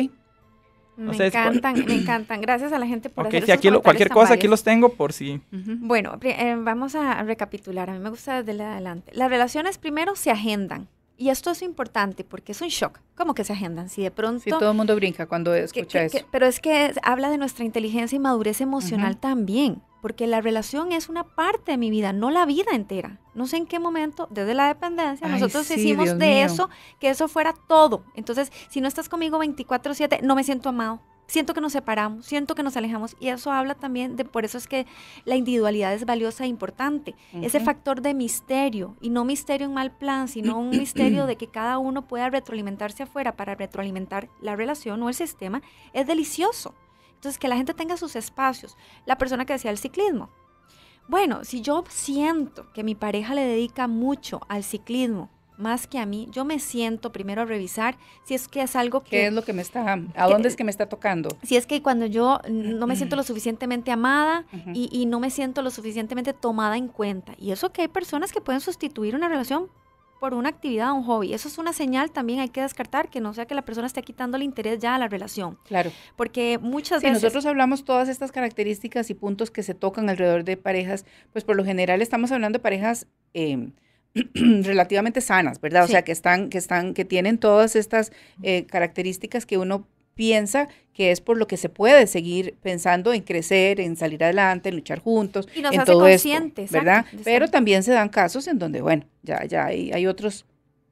me encantan, me (clears throat) encantan. Gracias a la gente por hacer aquí Cualquier cosa, aquí los tengo por si. Bueno, eh, vamos a recapitular. A mí me gusta desde adelante. Las relaciones primero se agendan. Y esto es importante porque es un shock. ¿Cómo que se agendan? Si de pronto... Si todo el mundo brinca cuando escucha eso. pero es que habla de nuestra inteligencia y madurez emocional también porque la relación es una parte de mi vida, no la vida entera. No sé en qué momento, desde la dependencia, nosotros hicimos de eso, que eso fuera todo. Entonces, si no estás conmigo 24/7, no me siento amado. Siento que nos separamos, siento que nos alejamos y eso habla también de por eso es que la individualidad es valiosa e importante. Ese factor de misterio y no misterio en mal plan, sino un (clears throat) misterio de que cada uno pueda retroalimentarse afuera para retroalimentar la relación o el sistema es delicioso. Entonces, que la gente tenga sus espacios. La persona que decía el ciclismo. Bueno, si yo siento que mi pareja le dedica mucho al ciclismo, más que a mí, yo me siento primero a revisar si es que es algo que... ¿Qué es lo que me está... ¿A dónde es que me está tocando? Si es que cuando yo no me siento lo suficientemente amada y, no me siento lo suficientemente tomada en cuenta. Y eso que hay personas que pueden sustituir una relación por una actividad o un hobby. Eso es una señal también hay que descartar, que no sea que la persona esté quitando el interés ya a la relación. Claro. Porque muchas veces... Si nosotros hablamos todas estas características y puntos que se tocan alrededor de parejas, pues por lo general estamos hablando de parejas... Em, (clears throat) relativamente sanas, ¿verdad? O sea, que están, que están, que tienen todas estas eh, características que uno piensa que es por lo que se puede seguir pensando en crecer, en salir adelante, en luchar juntos, y nos en conscientes, ¿verdad? Pero también se dan casos en donde, bueno, ya, ya hay, hay otros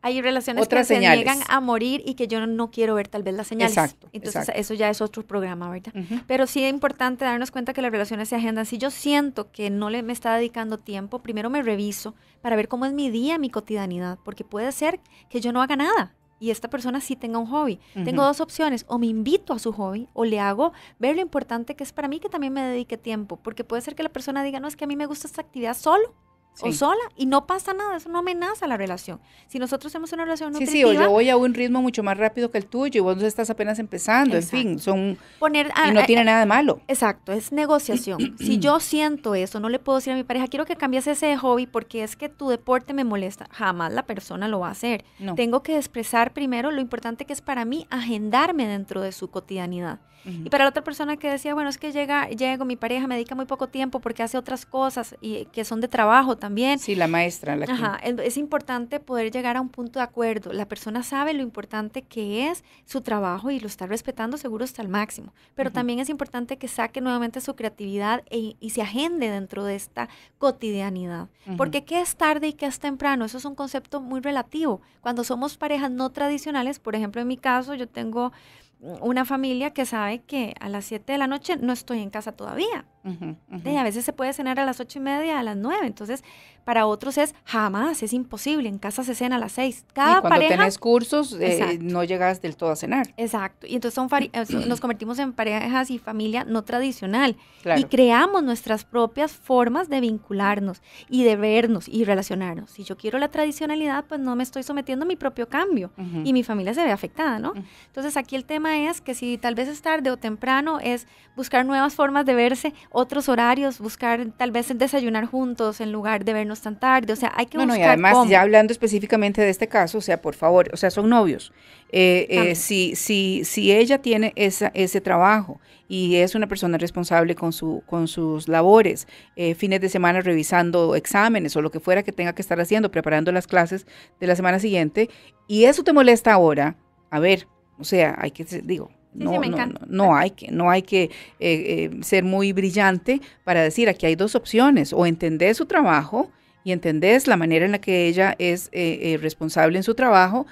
hay relaciones que se niegan a morir y que yo no quiero ver tal vez las señales. Exacto, Entonces eso ya es otro programa, ¿verdad? Pero sí es importante darnos cuenta que las relaciones se agendan. Si yo siento que no le, me está dedicando tiempo, primero me reviso para ver cómo es mi día, mi cotidianidad, porque puede ser que yo no haga nada y esta persona sí tenga un hobby. Tengo dos opciones, o me invito a su hobby o le hago ver lo importante que es para mí que también me dedique tiempo, porque puede ser que la persona diga, no, es que a mí me gusta esta actividad solo o sola y no pasa nada, eso no amenaza la relación. Si nosotros hacemos una relación nutritiva... Sí, sí, o yo voy a un ritmo mucho más rápido que el tuyo y vos estás apenas empezando, en fin, son... Poner, ah, y no eh, tiene eh, nada de malo. Exacto, es negociación. (clears throat) si yo siento eso, no le puedo decir a mi pareja, quiero que cambies ese hobby porque es que tu deporte me molesta. Jamás la persona lo va a hacer. Tengo que expresar primero lo importante que es para mí agendarme dentro de su cotidianidad. Y para la otra persona que decía, bueno, es que llega, llego, mi pareja me dedica muy poco tiempo porque hace otras cosas y que son de trabajo también. Sí, la maestra. La Ajá, es, importante poder llegar a un punto de acuerdo. La persona sabe lo importante que es su trabajo y lo está respetando seguro hasta el máximo, pero también es importante que saque nuevamente su creatividad e, y se agende dentro de esta cotidianidad. Porque qué es tarde y qué es temprano, eso es un concepto muy relativo. Cuando somos parejas no tradicionales, por ejemplo, en mi caso, yo tengo una familia que sabe que a las 7 de la noche no estoy en casa todavía. Y a veces se puede cenar a las 8 y media, a las 9. Entonces, para otros es jamás, es imposible. En casa se cena a las 6. Cada y cuando tienes cursos, eh, no llegas del todo a cenar. Exacto. Y entonces nos convertimos en parejas y familia no tradicional. Y creamos nuestras propias formas de vincularnos y de vernos y relacionarnos. Si yo quiero la tradicionalidad, pues no me estoy sometiendo a mi propio cambio. Y mi familia se ve afectada, ¿no? Entonces, aquí el tema es que si tal vez es tarde o temprano, es buscar nuevas formas de verse, otros horarios, buscar tal vez desayunar juntos en lugar de vernos tan tarde. O sea, hay que buscar. y además, ya hablando específicamente de este caso, o sea, por favor, o sea, son novios. Eh, eh, si, si, si ella tiene esa, ese trabajo y es una persona responsable con, su, con sus labores, eh, fines de semana revisando exámenes o lo que fuera que tenga que estar haciendo, preparando las clases de la semana siguiente, y eso te molesta ahora, a ver, o sea, hay que, digo, no, no, no, hay que, no hay que eh, eh, ser muy brillante para decir aquí hay dos opciones, o entender su trabajo y entendés la manera en la que ella es eh, responsable en su trabajo,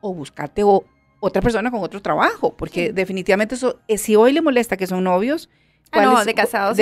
o buscarte o, otra persona con otro trabajo, porque definitivamente eso, si hoy le molesta que son novios, Ah, de casados.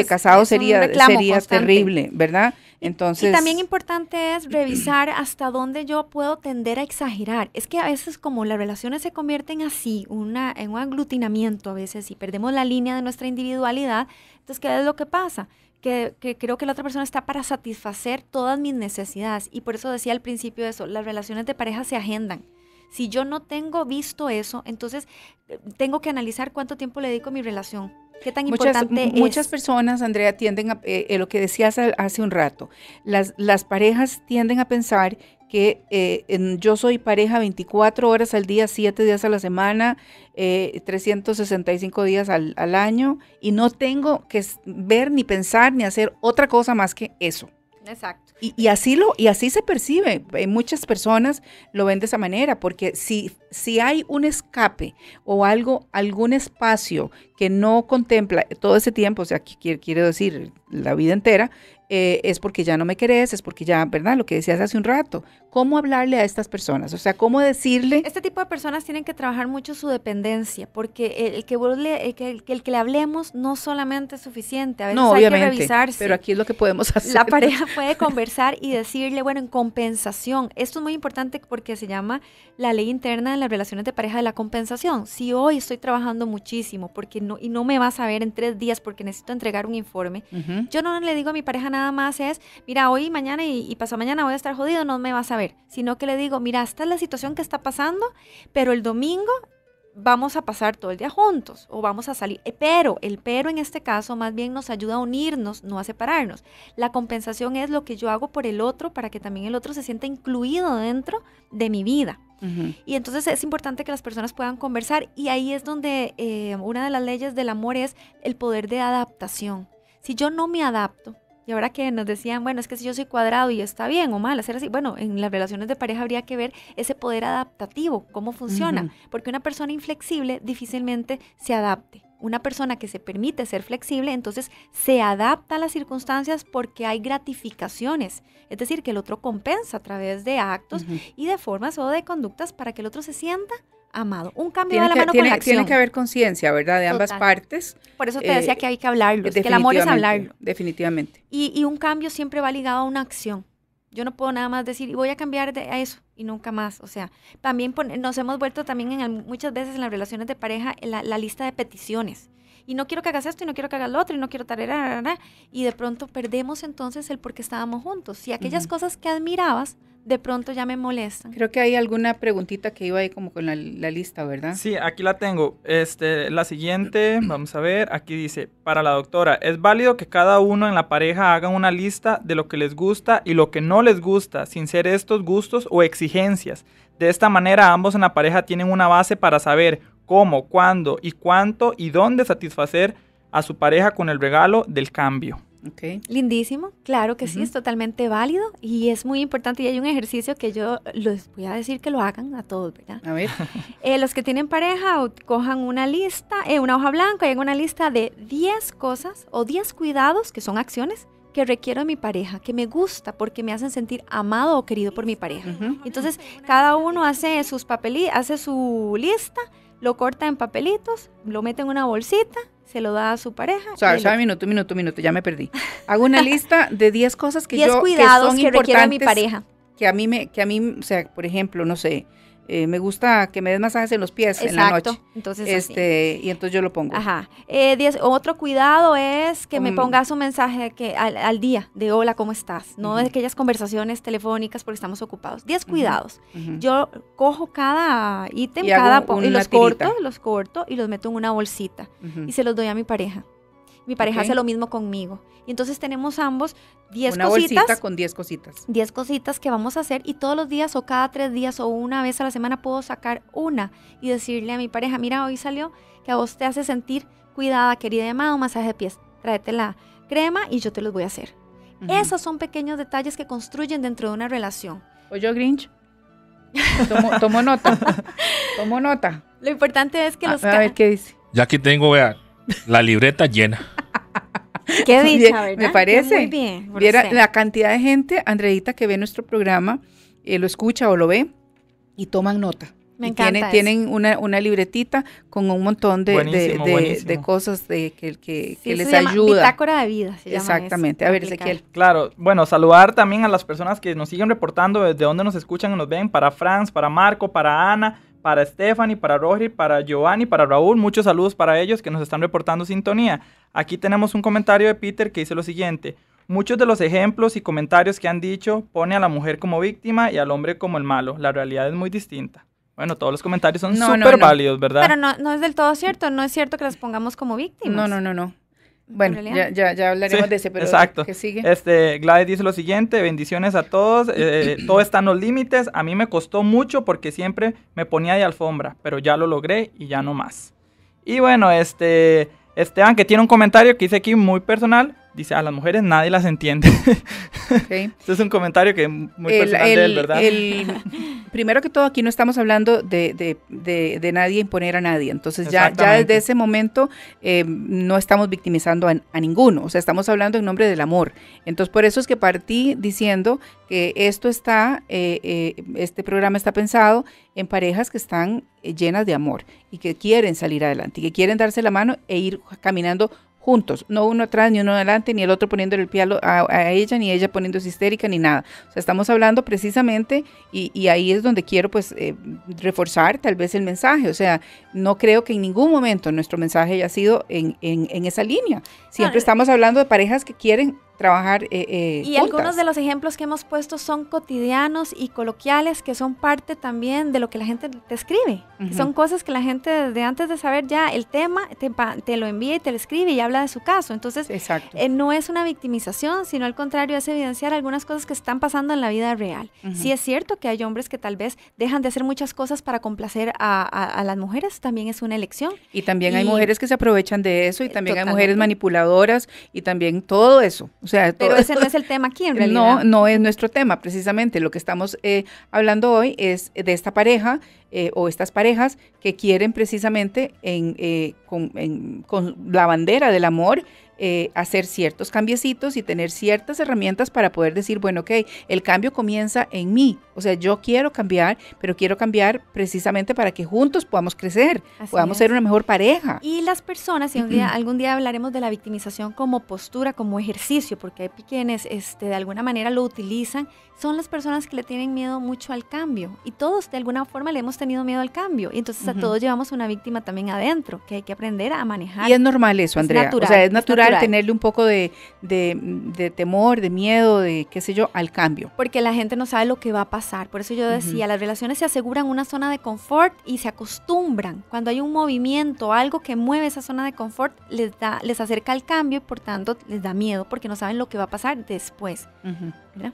sería, sería terrible, ¿verdad? Entonces. Y también importante es revisar hasta dónde yo puedo tender a exagerar. Es que a veces, como las relaciones se convierten así, una, en un aglutinamiento a veces, y perdemos la línea de nuestra individualidad, entonces, ¿qué es lo que pasa? Que, que, creo que la otra persona está para satisfacer todas mis necesidades. Y por eso decía al principio eso, las relaciones de pareja se agendan. Si yo no tengo visto eso, entonces eh, tengo que analizar cuánto tiempo le dedico a mi relación, tan muchas, Muchas personas, Andrea, tienden a eh, eh, lo que decías hace un rato. Las, las parejas tienden a pensar que eh, yo soy pareja 24 horas al día, 7 días a la semana, 365 días al, año y no tengo que ver ni pensar ni hacer otra cosa más que eso. Exacto. Y, y así se percibe. Muchas personas lo ven de esa manera, porque si si hay un escape o algo, algún espacio que no contempla todo ese tiempo, o sea, quiero decir la vida entera, eh, es porque ya no me querés, es porque ya, ¿verdad? Lo que decías hace un rato. ¿Cómo hablarle a estas personas? O sea, ¿cómo decirle? Este tipo de personas tienen que trabajar mucho su dependencia, porque el, que, le, el, que, le hablemos no solamente es suficiente, a veces hay que revisarse. Pero aquí es lo que podemos hacer. La pareja (laughs) puede conversar y decirle, bueno, en compensación. Esto es muy importante porque se llama la ley interna de la relaciones de pareja de la compensación. Si hoy estoy trabajando muchísimo porque no, y no me vas a ver en tres días porque necesito entregar un informe, yo no le digo a mi pareja nada más es, mira, hoy, mañana y, y mañana voy a estar jodido, no me vas a ver, sino que le digo, mira, esta es la situación que está pasando, pero el domingo vamos a pasar todo el día juntos o vamos a salir. Eh, pero el pero en este caso más bien nos ayuda a unirnos, no a separarnos. La compensación es lo que yo hago por el otro para que también el otro se sienta incluido dentro de mi vida. Y entonces es importante que las personas puedan conversar y ahí es donde eh, una de las leyes del amor es el poder de adaptación. Si yo no me adapto, y ahora que nos decían, bueno, es que si yo soy cuadrado y está bien o mal hacer así, bueno, en las relaciones de pareja habría que ver ese poder adaptativo, cómo funciona, porque una persona inflexible difícilmente se adapte. Una persona que se permite ser flexible, entonces se adapta a las circunstancias porque hay gratificaciones. Es decir, que el otro compensa a través de actos y de formas o de conductas para que el otro se sienta amado. Un cambio de la mano tiene, con la acción. Tiene que haber conciencia, ¿verdad? De ambas partes. Por eso te decía eh, que hay que hablarlo, que el amor es hablarlo. Definitivamente. Y, un cambio siempre va ligado a una acción. Yo no puedo nada más decir, voy a cambiar de, a eso y nunca más. O sea, también nos hemos vuelto también muchas veces en las relaciones de pareja la, lista de peticiones. Y no quiero que hagas esto, y no quiero que hagas lo otro, y no quiero tarea y de pronto perdemos entonces el por qué estábamos juntos. Y aquellas cosas que admirabas de pronto ya me molestan. Creo que hay alguna preguntita que iba ahí como con la, lista, ¿verdad? Sí, aquí la tengo. Este, la siguiente, (clears throat) vamos a ver, aquí dice, para la doctora, ¿es válido que cada uno en la pareja haga una lista de lo que les gusta y lo que no les gusta, sin ser estos gustos o exigencias? De esta manera ambos en la pareja tienen una base para saber cómo, cuándo y cuánto y dónde satisfacer a su pareja con el regalo del cambio. Okay. Lindísimo, claro que sí, es totalmente válido y es muy importante. Y hay un ejercicio que yo les voy a decir que lo hagan a todos, ¿verdad? A ver. (laughs) Eh, los que tienen pareja, cojan una lista, eh, una hoja blanca, hagan una lista de 10 cosas o 10 cuidados, que son acciones, que requiero de mi pareja, que me gusta, porque me hacen sentir amado o querido por mi pareja. Entonces, cada uno hace, sus papelí, hace su lista, lo corta en papelitos, lo mete en una bolsita se lo da a su pareja. O sea, ya minuto, minuto, minuto, ya me perdí. Hago una (laughs) lista de 10 cosas que yo que, son importantes, mi pareja. Que a mí me que a mí, o sea, por ejemplo, no sé, eh, me gusta que me des masajes en los pies en la noche. Entonces, este, y entonces yo lo pongo. Ajá. Eh, otro cuidado es que me mm. pongas un mensaje que, al, día de hola, ¿cómo estás? No de aquellas conversaciones telefónicas porque estamos ocupados. Diez cuidados. Yo cojo cada ítem, cada y los corto, los corto y los meto en una bolsita y se los doy a mi pareja. Mi pareja hace lo mismo conmigo. Y entonces tenemos ambos 10 cositas. bolsita con 10 cositas. 10 cositas que vamos a hacer y todos los días o cada tres días o una vez a la semana puedo sacar una y decirle a mi pareja, mira, hoy salió que a vos te hace sentir cuidada, querida, amado masaje de pies. Tráete la crema y yo te los voy a hacer. Esos son pequeños detalles que construyen dentro de una relación. Oye, Grinch, tomo, nota. tomo nota. Lo importante es que a, los... A ver qué dice. Ya aquí tengo, vea, la libreta llena. (laughs) Qué dicha, ¿verdad? Me parece. Muy bien. Viera la cantidad de gente, Andreita, que ve nuestro programa, eh, lo escucha o lo ve y toman nota. Me encanta. Tienen, una, una, libretita con un montón de, cosas de, que, les se es ayuda. Bitácora de vida. Exactamente. a ver, Ezequiel. Claro, bueno, saludar también a las personas que nos siguen reportando desde donde nos escuchan o nos ven, para Franz, para Marco, para Ana, para Stephanie, para Roger, para Giovanni, para Raúl. Muchos saludos para ellos que nos están reportando sintonía. Aquí tenemos un comentario de Peter que dice lo siguiente. Muchos de los ejemplos y comentarios que han dicho pone a la mujer como víctima y al hombre como el malo. La realidad es muy distinta. Bueno, todos los comentarios son súper válidos, ¿verdad? Pero no, no es del todo cierto. No es cierto que las pongamos como víctimas. No, no, no, no. Bueno, ya, ya, hablaremos de ese, pero exacto. ¿qué sigue? Este, Gladys dice lo siguiente, bendiciones a todos, eh, eh, (clears throat) todo está en los límites, a mí me costó mucho porque siempre me ponía de alfombra, pero ya lo logré y ya no más. Y bueno, este, Esteban que tiene un comentario que dice aquí muy personal, dice, a las mujeres nadie las entiende. (laughs) este es un comentario que muy personal ¿verdad? (laughs) primero que todo, aquí no estamos hablando de, nadie imponer a nadie. Entonces ya, ya desde ese momento eh, no estamos victimizando a, ninguno. O sea, estamos hablando en nombre del amor. Entonces por eso es que partí diciendo que esto está, eh, eh, este programa está pensado en parejas que están llenas de amor y que quieren salir adelante y que quieren darse la mano e ir caminando juntos, no uno atrás, ni uno adelante, ni el otro poniéndole el pie a, ella, ni ella poniéndose histérica, ni nada. O sea, estamos hablando precisamente, y, ahí es donde quiero pues eh, reforzar tal vez el mensaje. O sea, no creo que en ningún momento nuestro mensaje haya sido en, esa línea. Siempre estamos hablando de parejas que quieren trabajar. Eh, eh y algunos de los ejemplos que hemos puesto son cotidianos y coloquiales que son parte también de lo que la gente te escribe. Son cosas que la gente desde antes de saber ya el tema te, lo envía y te lo escribe y habla de su caso. Entonces, eh, no es una victimización, sino al contrario, es evidenciar algunas cosas que están pasando en la vida real. Sí es cierto que hay hombres que tal vez dejan de hacer muchas cosas para complacer a, las mujeres, también es una elección. Y también hay mujeres que se aprovechan de eso y también hay mujeres manipuladoras y también todo eso. Pero ese no es el tema aquí en realidad. No, no es nuestro tema, precisamente. Lo que estamos eh, hablando hoy es de esta pareja eh, o estas parejas que quieren precisamente en, eh, con la bandera del amor eh, hacer ciertos cambiecitos y tener ciertas herramientas para poder decir, bueno, ok, el cambio comienza en mí. O sea, yo quiero cambiar, pero quiero cambiar precisamente para que juntos podamos crecer, podamos ser una mejor pareja. Y las personas, y día, algún día hablaremos de la victimización como postura, como ejercicio, porque hay quienes este, de alguna manera lo utilizan, son las personas que le tienen miedo mucho al cambio. Y todos de alguna forma le hemos tenido miedo al cambio. Y entonces a todos llevamos una víctima también adentro, que hay que aprender a manejar. Y es normal eso, Andrea. o sea, es natural tenerle un poco de, de, temor, de miedo, de qué sé yo, al cambio. Porque la gente no sabe lo que va a pasar. Por eso yo decía, las relaciones se aseguran una zona de confort y se acostumbran. Cuando hay un movimiento, algo que mueve esa zona de confort, les, da, les acerca al cambio y por tanto les da miedo porque no saben lo que va a pasar después. Uh -huh.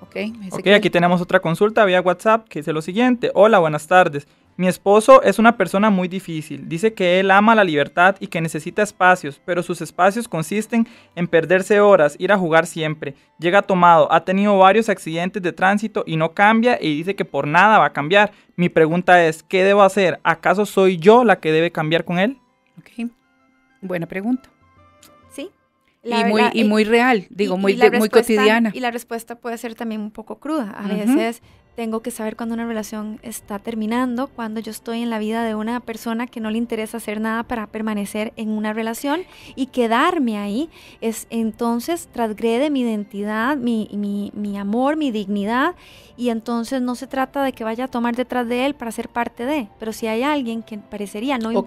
Okay, ok, aquí tenemos otra consulta vía WhatsApp que dice lo siguiente. Hola, buenas tardes. Mi esposo es una persona muy difícil. Dice que él ama la libertad y que necesita espacios, pero sus espacios consisten en perderse horas, ir a jugar siempre. Llega tomado, ha tenido varios accidentes de tránsito y no cambia y dice que por nada va a cambiar. Mi pregunta es, ¿qué debo hacer? ¿Acaso soy yo la que debe cambiar con él? Ok, buena pregunta. Sí. y, muy, real, digo, muy, muy cotidiana. Y la respuesta puede ser también un poco cruda. A veces tengo que saber cuando una relación está terminando, cuando yo estoy en la vida de una persona que no le interesa hacer nada para permanecer en una relación y quedarme ahí, es entonces transgrede mi identidad, mi, mi, amor, mi dignidad y entonces no se trata de que vaya a tomar detrás de él para ser parte de, pero si hay alguien que parecería no o sea, o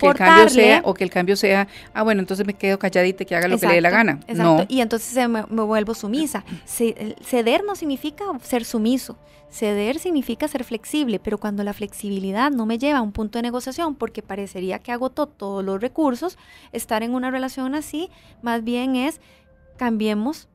que el cambio sea, ah bueno, entonces me quedo calladita y que haga lo que le dé la gana. Exacto, y entonces me vuelvo sumisa. Ceder no significa ser sumiso. Ceder significa ser flexible, pero cuando la flexibilidad no me lleva a un punto de negociación porque parecería que agotó todos los recursos, estar en una relación así más bien es cambiemos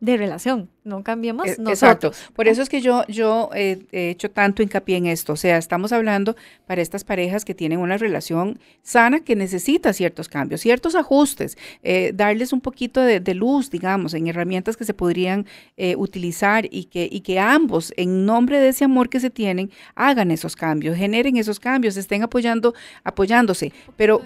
de relación, no cambiemos e, nosotros. Exacto, por eso es que yo, yo eh, he hecho tanto hincapié en esto, o sea, estamos hablando para estas parejas que tienen una relación sana que necesita ciertos cambios, ciertos ajustes, eh, darles un poquito de, luz, digamos, en herramientas que se podrían eh, utilizar y que, y que ambos, en nombre de ese amor que se tienen, hagan esos cambios, generen esos cambios, estén apoyando, apoyándose, pero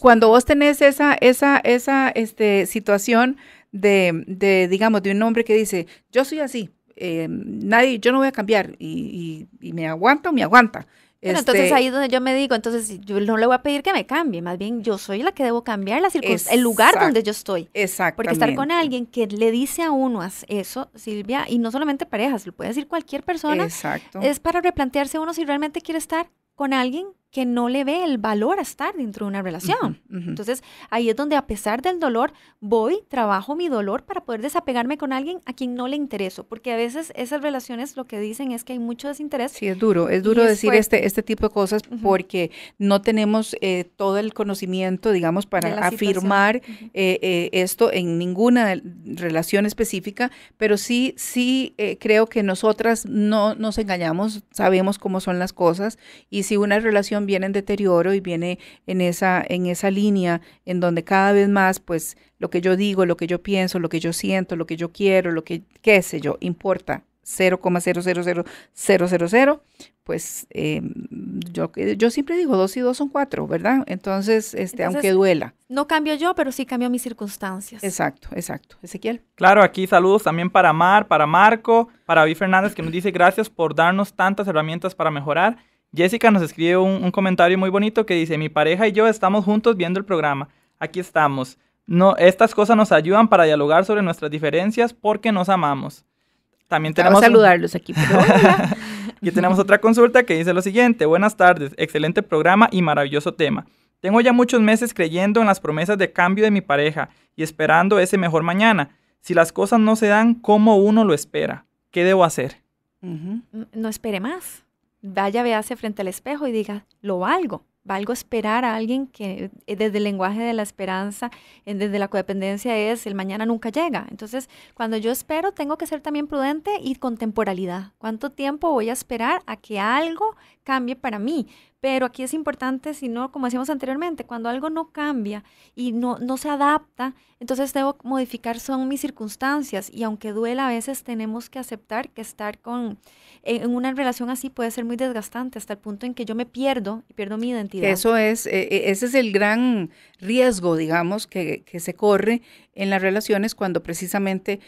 cuando vos tenés esa, esa, esa este, situación de, de, digamos, de un hombre que dice, yo soy así, eh, nadie, yo no voy a cambiar y, y, me aguanta o me aguanta. Bueno, entonces este ahí es donde yo me digo, entonces yo no le voy a pedir que me cambie, más bien yo soy la que debo cambiar el lugar donde yo estoy. Exacto. Porque estar con alguien que le dice a uno eso, Silvia, y no solamente parejas, lo puede decir cualquier persona, es para replantearse uno si realmente quiere estar con alguien que no le ve el valor a estar dentro de una relación. Entonces, ahí es donde a pesar del dolor, voy, trabajo mi dolor para poder desapegarme con alguien a quien no le intereso, porque a veces esas relaciones lo que dicen es que hay mucho desinterés. Sí, es duro, es duro decir este, este tipo de cosas porque no tenemos eh, todo el conocimiento, digamos, para afirmar eh, eh, esto en ninguna relación específica, pero sí, sí creo que nosotras no nos engañamos, sabemos cómo son las cosas y si una relación viene en deterioro y viene en esa, en esa línea en donde cada vez más, pues, lo que yo digo, lo que yo pienso, lo que yo siento, lo que yo quiero, lo que, qué sé yo, importa 0,000000, pues eh, yo, yo siempre digo dos y dos son cuatro, ¿verdad? Entonces, este, aunque duela. No cambio yo, pero sí cambio mis circunstancias. Exacto, exacto. Ezequiel. Claro, aquí saludos también para Mar, para Marco, para Vi Fernández, que nos dice gracias por darnos tantas herramientas para mejorar Jessica nos escribe un, comentario muy bonito que dice, mi pareja y yo estamos juntos viendo el programa. Aquí estamos. No, estas cosas nos ayudan para dialogar sobre nuestras diferencias porque nos amamos. También tenemos... saludarlos aquí. y (laughs) tenemos otra consulta que dice lo siguiente. Buenas tardes, excelente programa y maravilloso tema. Tengo ya muchos meses creyendo en las promesas de cambio de mi pareja y esperando ese mejor mañana. Si las cosas no se dan como uno lo espera, ¿qué debo hacer? No espere más vaya, véase frente al espejo y diga, lo valgo, valgo esperar a alguien que eh, desde el lenguaje de la esperanza, desde la codependencia es el mañana nunca llega. Entonces, cuando yo espero, tengo que ser también prudente y con temporalidad. ¿Cuánto tiempo voy a esperar a que algo cambie para mí? Pero aquí es importante, si no, como decíamos anteriormente, cuando algo no cambia y no, no se adapta, entonces debo modificar, son mis circunstancias. Y aunque duela, a veces tenemos que aceptar que estar con, eh, en una relación así puede ser muy desgastante hasta el punto en que yo me pierdo y pierdo mi identidad. Eso es, eh, eh, ese es el gran riesgo, digamos, que, se corre en las relaciones cuando precisamente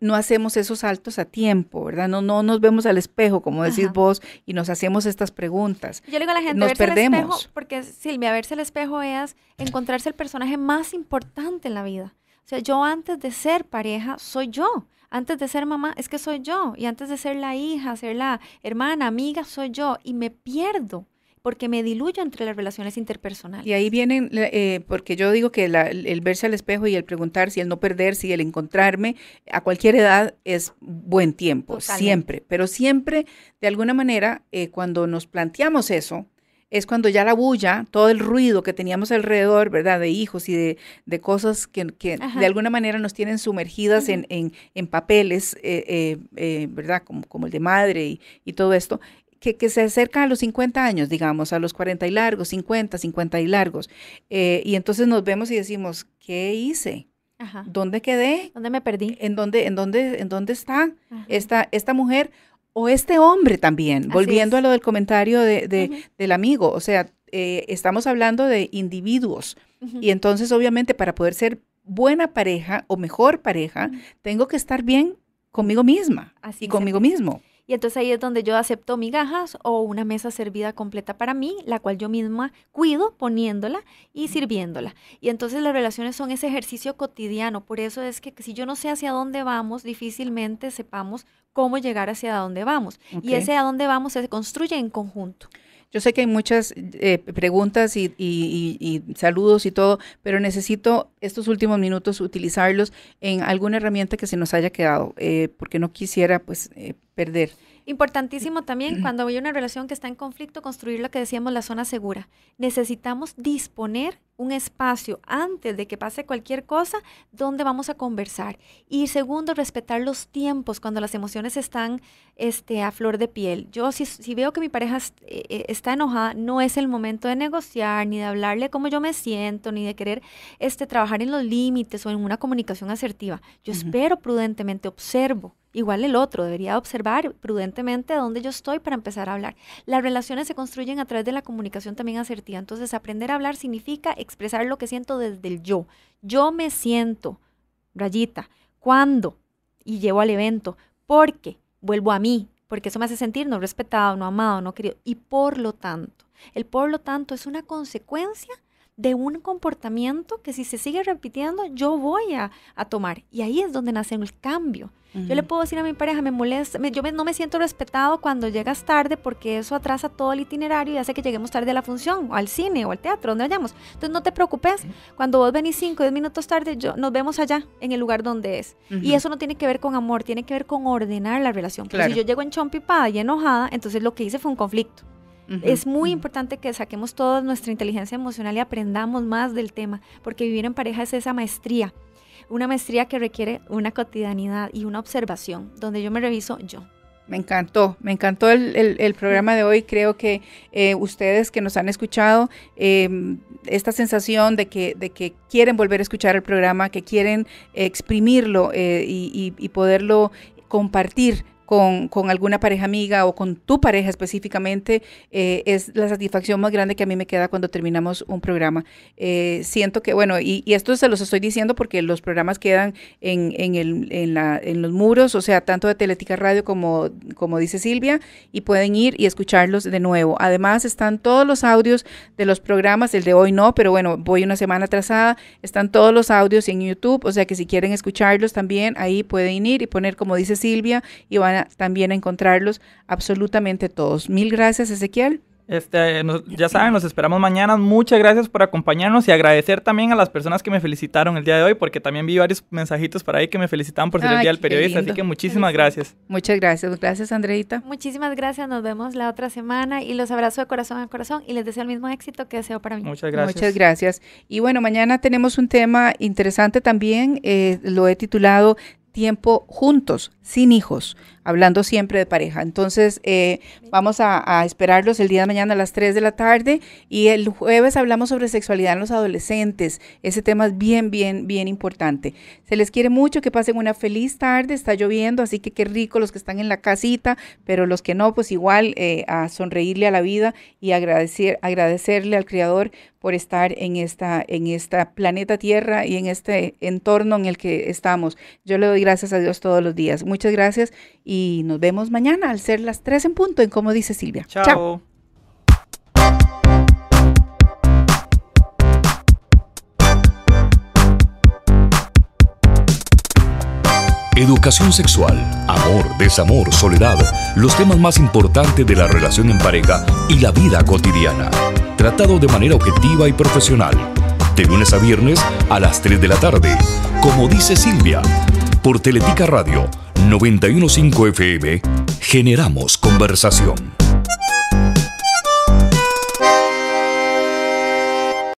no hacemos esos saltos a tiempo, ¿verdad? No, no nos vemos al espejo, como decís vos, y nos hacemos estas preguntas. Yo le digo a la gente, nos perdemos. porque Silvia, verse el espejo es encontrarse el personaje más importante en la vida. O sea, yo antes de ser pareja, soy yo. Antes de ser mamá, es que soy yo. Y antes de ser la hija, ser la hermana, amiga, soy yo. Y me pierdo porque me diluyo entre las relaciones interpersonales. Y ahí vienen, eh, porque yo digo que el verse al espejo y el preguntar si el no perder, si el encontrarme a cualquier edad es buen tiempo, siempre. Pero siempre, de alguna manera, eh, cuando nos planteamos eso, es cuando ya la bulla, todo el ruido que teníamos alrededor, ¿verdad? De hijos y de, cosas que, de alguna manera nos tienen sumergidas en, en, papeles, eh, eh, eh, ¿verdad? Como, el de madre y, todo esto, que, que, se acerca a los 50 años, digamos, a los 40 y largos, 50, 50 y largos. y entonces nos vemos y decimos, ¿qué hice? ¿Dónde quedé? ¿Dónde me perdí? ¿En dónde, en dónde, en dónde está esta, esta mujer? o este hombre también, volviendo a lo del comentario de, del amigo, o sea, eh, estamos hablando de individuos y entonces obviamente para poder ser buena pareja o mejor pareja, tengo que estar bien conmigo misma y conmigo mismo. Y entonces ahí es donde yo acepto migajas o una mesa servida completa para mí, la cual yo misma cuido poniéndola y sirviéndola. Y entonces las relaciones son ese ejercicio cotidiano. Por eso es que si yo no sé hacia dónde vamos, difícilmente sepamos cómo llegar hacia dónde vamos. Y ese a dónde vamos se construye en conjunto. Yo sé que hay muchas eh, preguntas y, saludos y todo, pero necesito estos últimos minutos utilizarlos en alguna herramienta que se nos haya quedado, eh, porque no quisiera pues eh, perder. Importantísimo también cuando hay una relación que está en conflicto, construir lo que decíamos la zona segura. Necesitamos disponer un espacio antes de que pase cualquier cosa donde vamos a conversar. Y segundo, respetar los tiempos cuando las emociones están este, a flor de piel. Yo si, veo que mi pareja eh, eh, está enojada, no es el momento de negociar, ni de hablarle cómo yo me siento, ni de querer este, trabajar en los límites o en una comunicación asertiva. Yo espero prudentemente, observo Igual el otro, debería observar prudentemente dónde yo estoy para empezar a hablar. Las relaciones se construyen a través de la comunicación también asertiva. Entonces, aprender a hablar significa expresar lo que siento desde el yo. Yo me siento, rayita, cuando Y llevo al evento, porque vuelvo a mí, porque eso me hace sentir no respetado, no amado, no querido. Y por lo tanto, el por lo tanto es una consecuencia de un comportamiento que si se sigue repitiendo, yo voy a, tomar. Y ahí es donde nace el cambio. Yo le puedo decir a mi pareja, me molesta, yo no me siento respetado cuando llegas tarde porque eso atrasa todo el itinerario y hace que lleguemos tarde a la función, o al cine, o al teatro, donde vayamos. Entonces no te preocupes, cuando vos venís cinco o minutos tarde, yo, nos vemos allá, en el lugar donde es. Y eso no tiene que ver con amor, tiene que ver con ordenar la relación. Porque si yo llego en chompipada y enojada, entonces lo que hice fue un conflicto es muy importante que saquemos toda nuestra inteligencia emocional y aprendamos más del tema, porque vivir en pareja es esa maestría, una maestría que requiere una cotidianidad y una observación, donde yo me reviso yo. Me encantó, me encantó el, programa de hoy. Creo que eh, ustedes que nos han escuchado, em, esta sensación de que, de que quieren volver a escuchar el programa, que quieren exprimirlo eh, y poderlo compartir con, alguna pareja amiga o con tu pareja específicamente eh, es la satisfacción más grande que a mí me queda cuando terminamos un programa. Eh, siento que, bueno, y, esto se los estoy diciendo porque los programas quedan en, en, el, en, la, en los muros, o sea, tanto de Teletica Radio como, como dice Silvia, y pueden ir y escucharlos de nuevo. Además están todos los audios de los programas, el de hoy no, pero bueno, voy una semana atrasada, están todos los audios en YouTube, o sea que si quieren escucharlos también, ahí pueden ir y poner, como dice Silvia, y van también encontrarlos absolutamente todos. Mil gracias, Ezequiel. Este, ya saben, nos esperamos mañana. Muchas gracias por acompañarnos y agradecer también a las personas que me felicitaron el día de hoy, porque también vi varios mensajitos por ahí que me felicitaban por ser el Día del Periodista. Así que muchísimas gracias. Muchas gracias. Gracias, Andreita. Muchísimas gracias. Nos vemos la otra semana y los abrazo de corazón a corazón y les deseo el mismo éxito que deseo para mí. Muchas gracias. Muchas gracias. Y bueno, mañana tenemos un tema interesante también. Eh, lo he titulado Tiempo Juntos, sin hijos hablando siempre de pareja. Entonces, eh, vamos a, esperarlos el día de mañana a las 3 de la tarde y el jueves hablamos sobre sexualidad en los adolescentes. Ese tema es bien, bien, bien importante. Se les quiere mucho, que pasen una feliz tarde, está lloviendo, así que qué rico los que están en la casita, pero los que no, pues igual eh, a sonreírle a la vida y agradecer, agradecerle al Creador por estar en esta, en esta planeta Tierra y en este entorno en el que estamos. Yo le doy gracias a Dios todos los días. Muchas gracias y y nos vemos mañana al ser las 3 en punto en Como dice Silvia. Chao. Educación sexual, amor, desamor, soledad, los temas más importantes de la relación en pareja y la vida cotidiana. Tratado de manera objetiva y profesional. De lunes a viernes a las 3 de la tarde. Como dice Silvia, por Teletica Radio 915 FM, generamos conversación.